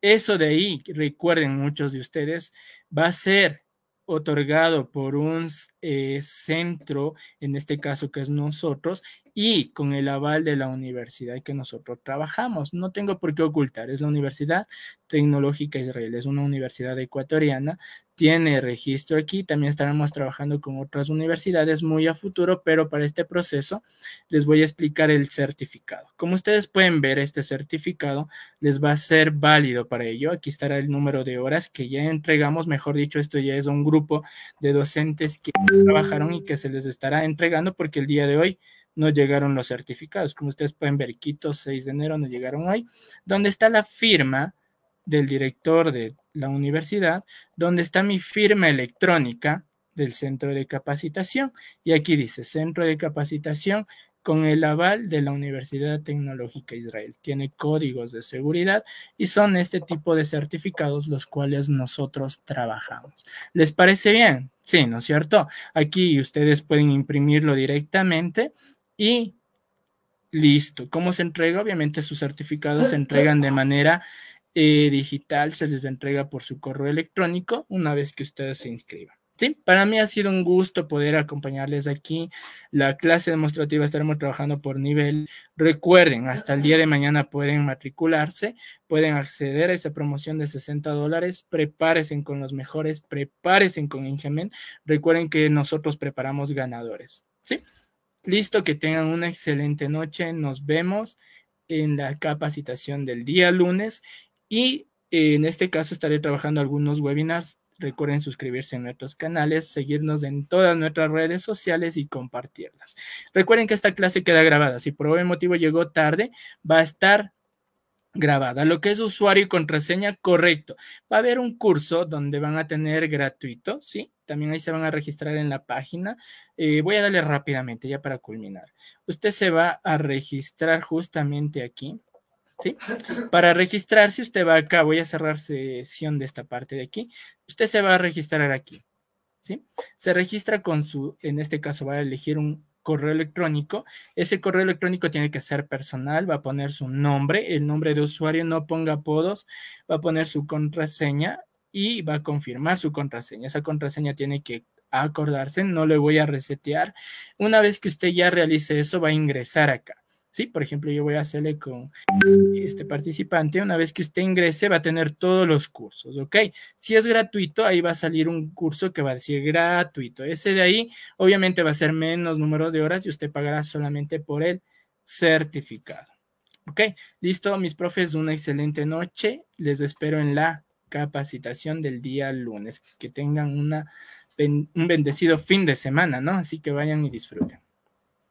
Eso de ahí, recuerden muchos de ustedes, va a ser otorgado por un eh, centro, en este caso que es nosotros, y con el aval de la universidad que nosotros trabajamos. No tengo por qué ocultar, es la Universidad Tecnológica Israel, es una universidad ecuatoriana, tiene registro aquí. También estaremos trabajando con otras universidades muy a futuro, pero para este proceso les voy a explicar el certificado. Como ustedes pueden ver, este certificado les va a ser válido para ello. Aquí estará el número de horas que ya entregamos. Mejor dicho, esto ya es un grupo de docentes que trabajaron y que se les estará entregando porque el día de hoy no llegaron los certificados. Como ustedes pueden ver, Quito 6 de enero no llegaron hoy, donde está la firma del director de la universidad, donde está mi firma electrónica del centro de capacitación. Y aquí dice, centro de capacitación con el aval de la Universidad Tecnológica Israel. Tiene códigos de seguridad y son este tipo de certificados los cuales nosotros trabajamos. ¿Les parece bien? Sí, ¿no es cierto? Aquí ustedes pueden imprimirlo directamente y listo. ¿Cómo se entrega? Obviamente sus certificados se entregan de manera eh, digital se les entrega por su correo electrónico una vez que ustedes se inscriban. Sí, para mí ha sido un gusto poder acompañarles aquí. La clase demostrativa estaremos trabajando por nivel. Recuerden, hasta el día de mañana pueden matricularse, pueden acceder a esa promoción de 60 dólares. Prepárense con los mejores, prepárense con Ingemen. Recuerden que nosotros preparamos ganadores. ¿sí? Listo, que tengan una excelente noche. Nos vemos en la capacitación del día lunes y eh, en este caso estaré trabajando algunos webinars. Recuerden suscribirse a nuestros canales, seguirnos en todas nuestras redes sociales y compartirlas. Recuerden que esta clase queda grabada. Si por algún motivo llegó tarde, va a estar grabada. Lo que es usuario y contraseña, correcto. Va a haber un curso donde van a tener gratuito, ¿sí? También ahí se van a registrar en la página. Eh, voy a darle rápidamente ya para culminar. Usted se va a registrar justamente aquí. Para registrarse, usted va acá, voy a cerrar sesión de esta parte de aquí. Usted se va a registrar aquí, ¿sí? Se registra con su, en este caso va a elegir un correo electrónico. Ese correo electrónico tiene que ser personal, va a poner su nombre, el nombre de usuario, no ponga apodos, va a poner su contraseña y va a confirmar su contraseña. Esa contraseña tiene que acordarse, no le voy a resetear. Una vez que usted ya realice eso, va a ingresar acá. Sí, por ejemplo, yo voy a hacerle con este participante. Una vez que usted ingrese, va a tener todos los cursos, ¿ok? Si es gratuito, ahí va a salir un curso que va a decir gratuito. Ese de ahí, obviamente, va a ser menos número de horas y usted pagará solamente por el certificado. ¿Ok? Listo, mis profes, una excelente noche. Les espero en la capacitación del día lunes. Que tengan un bendecido fin de semana, ¿no? Así que vayan y disfruten.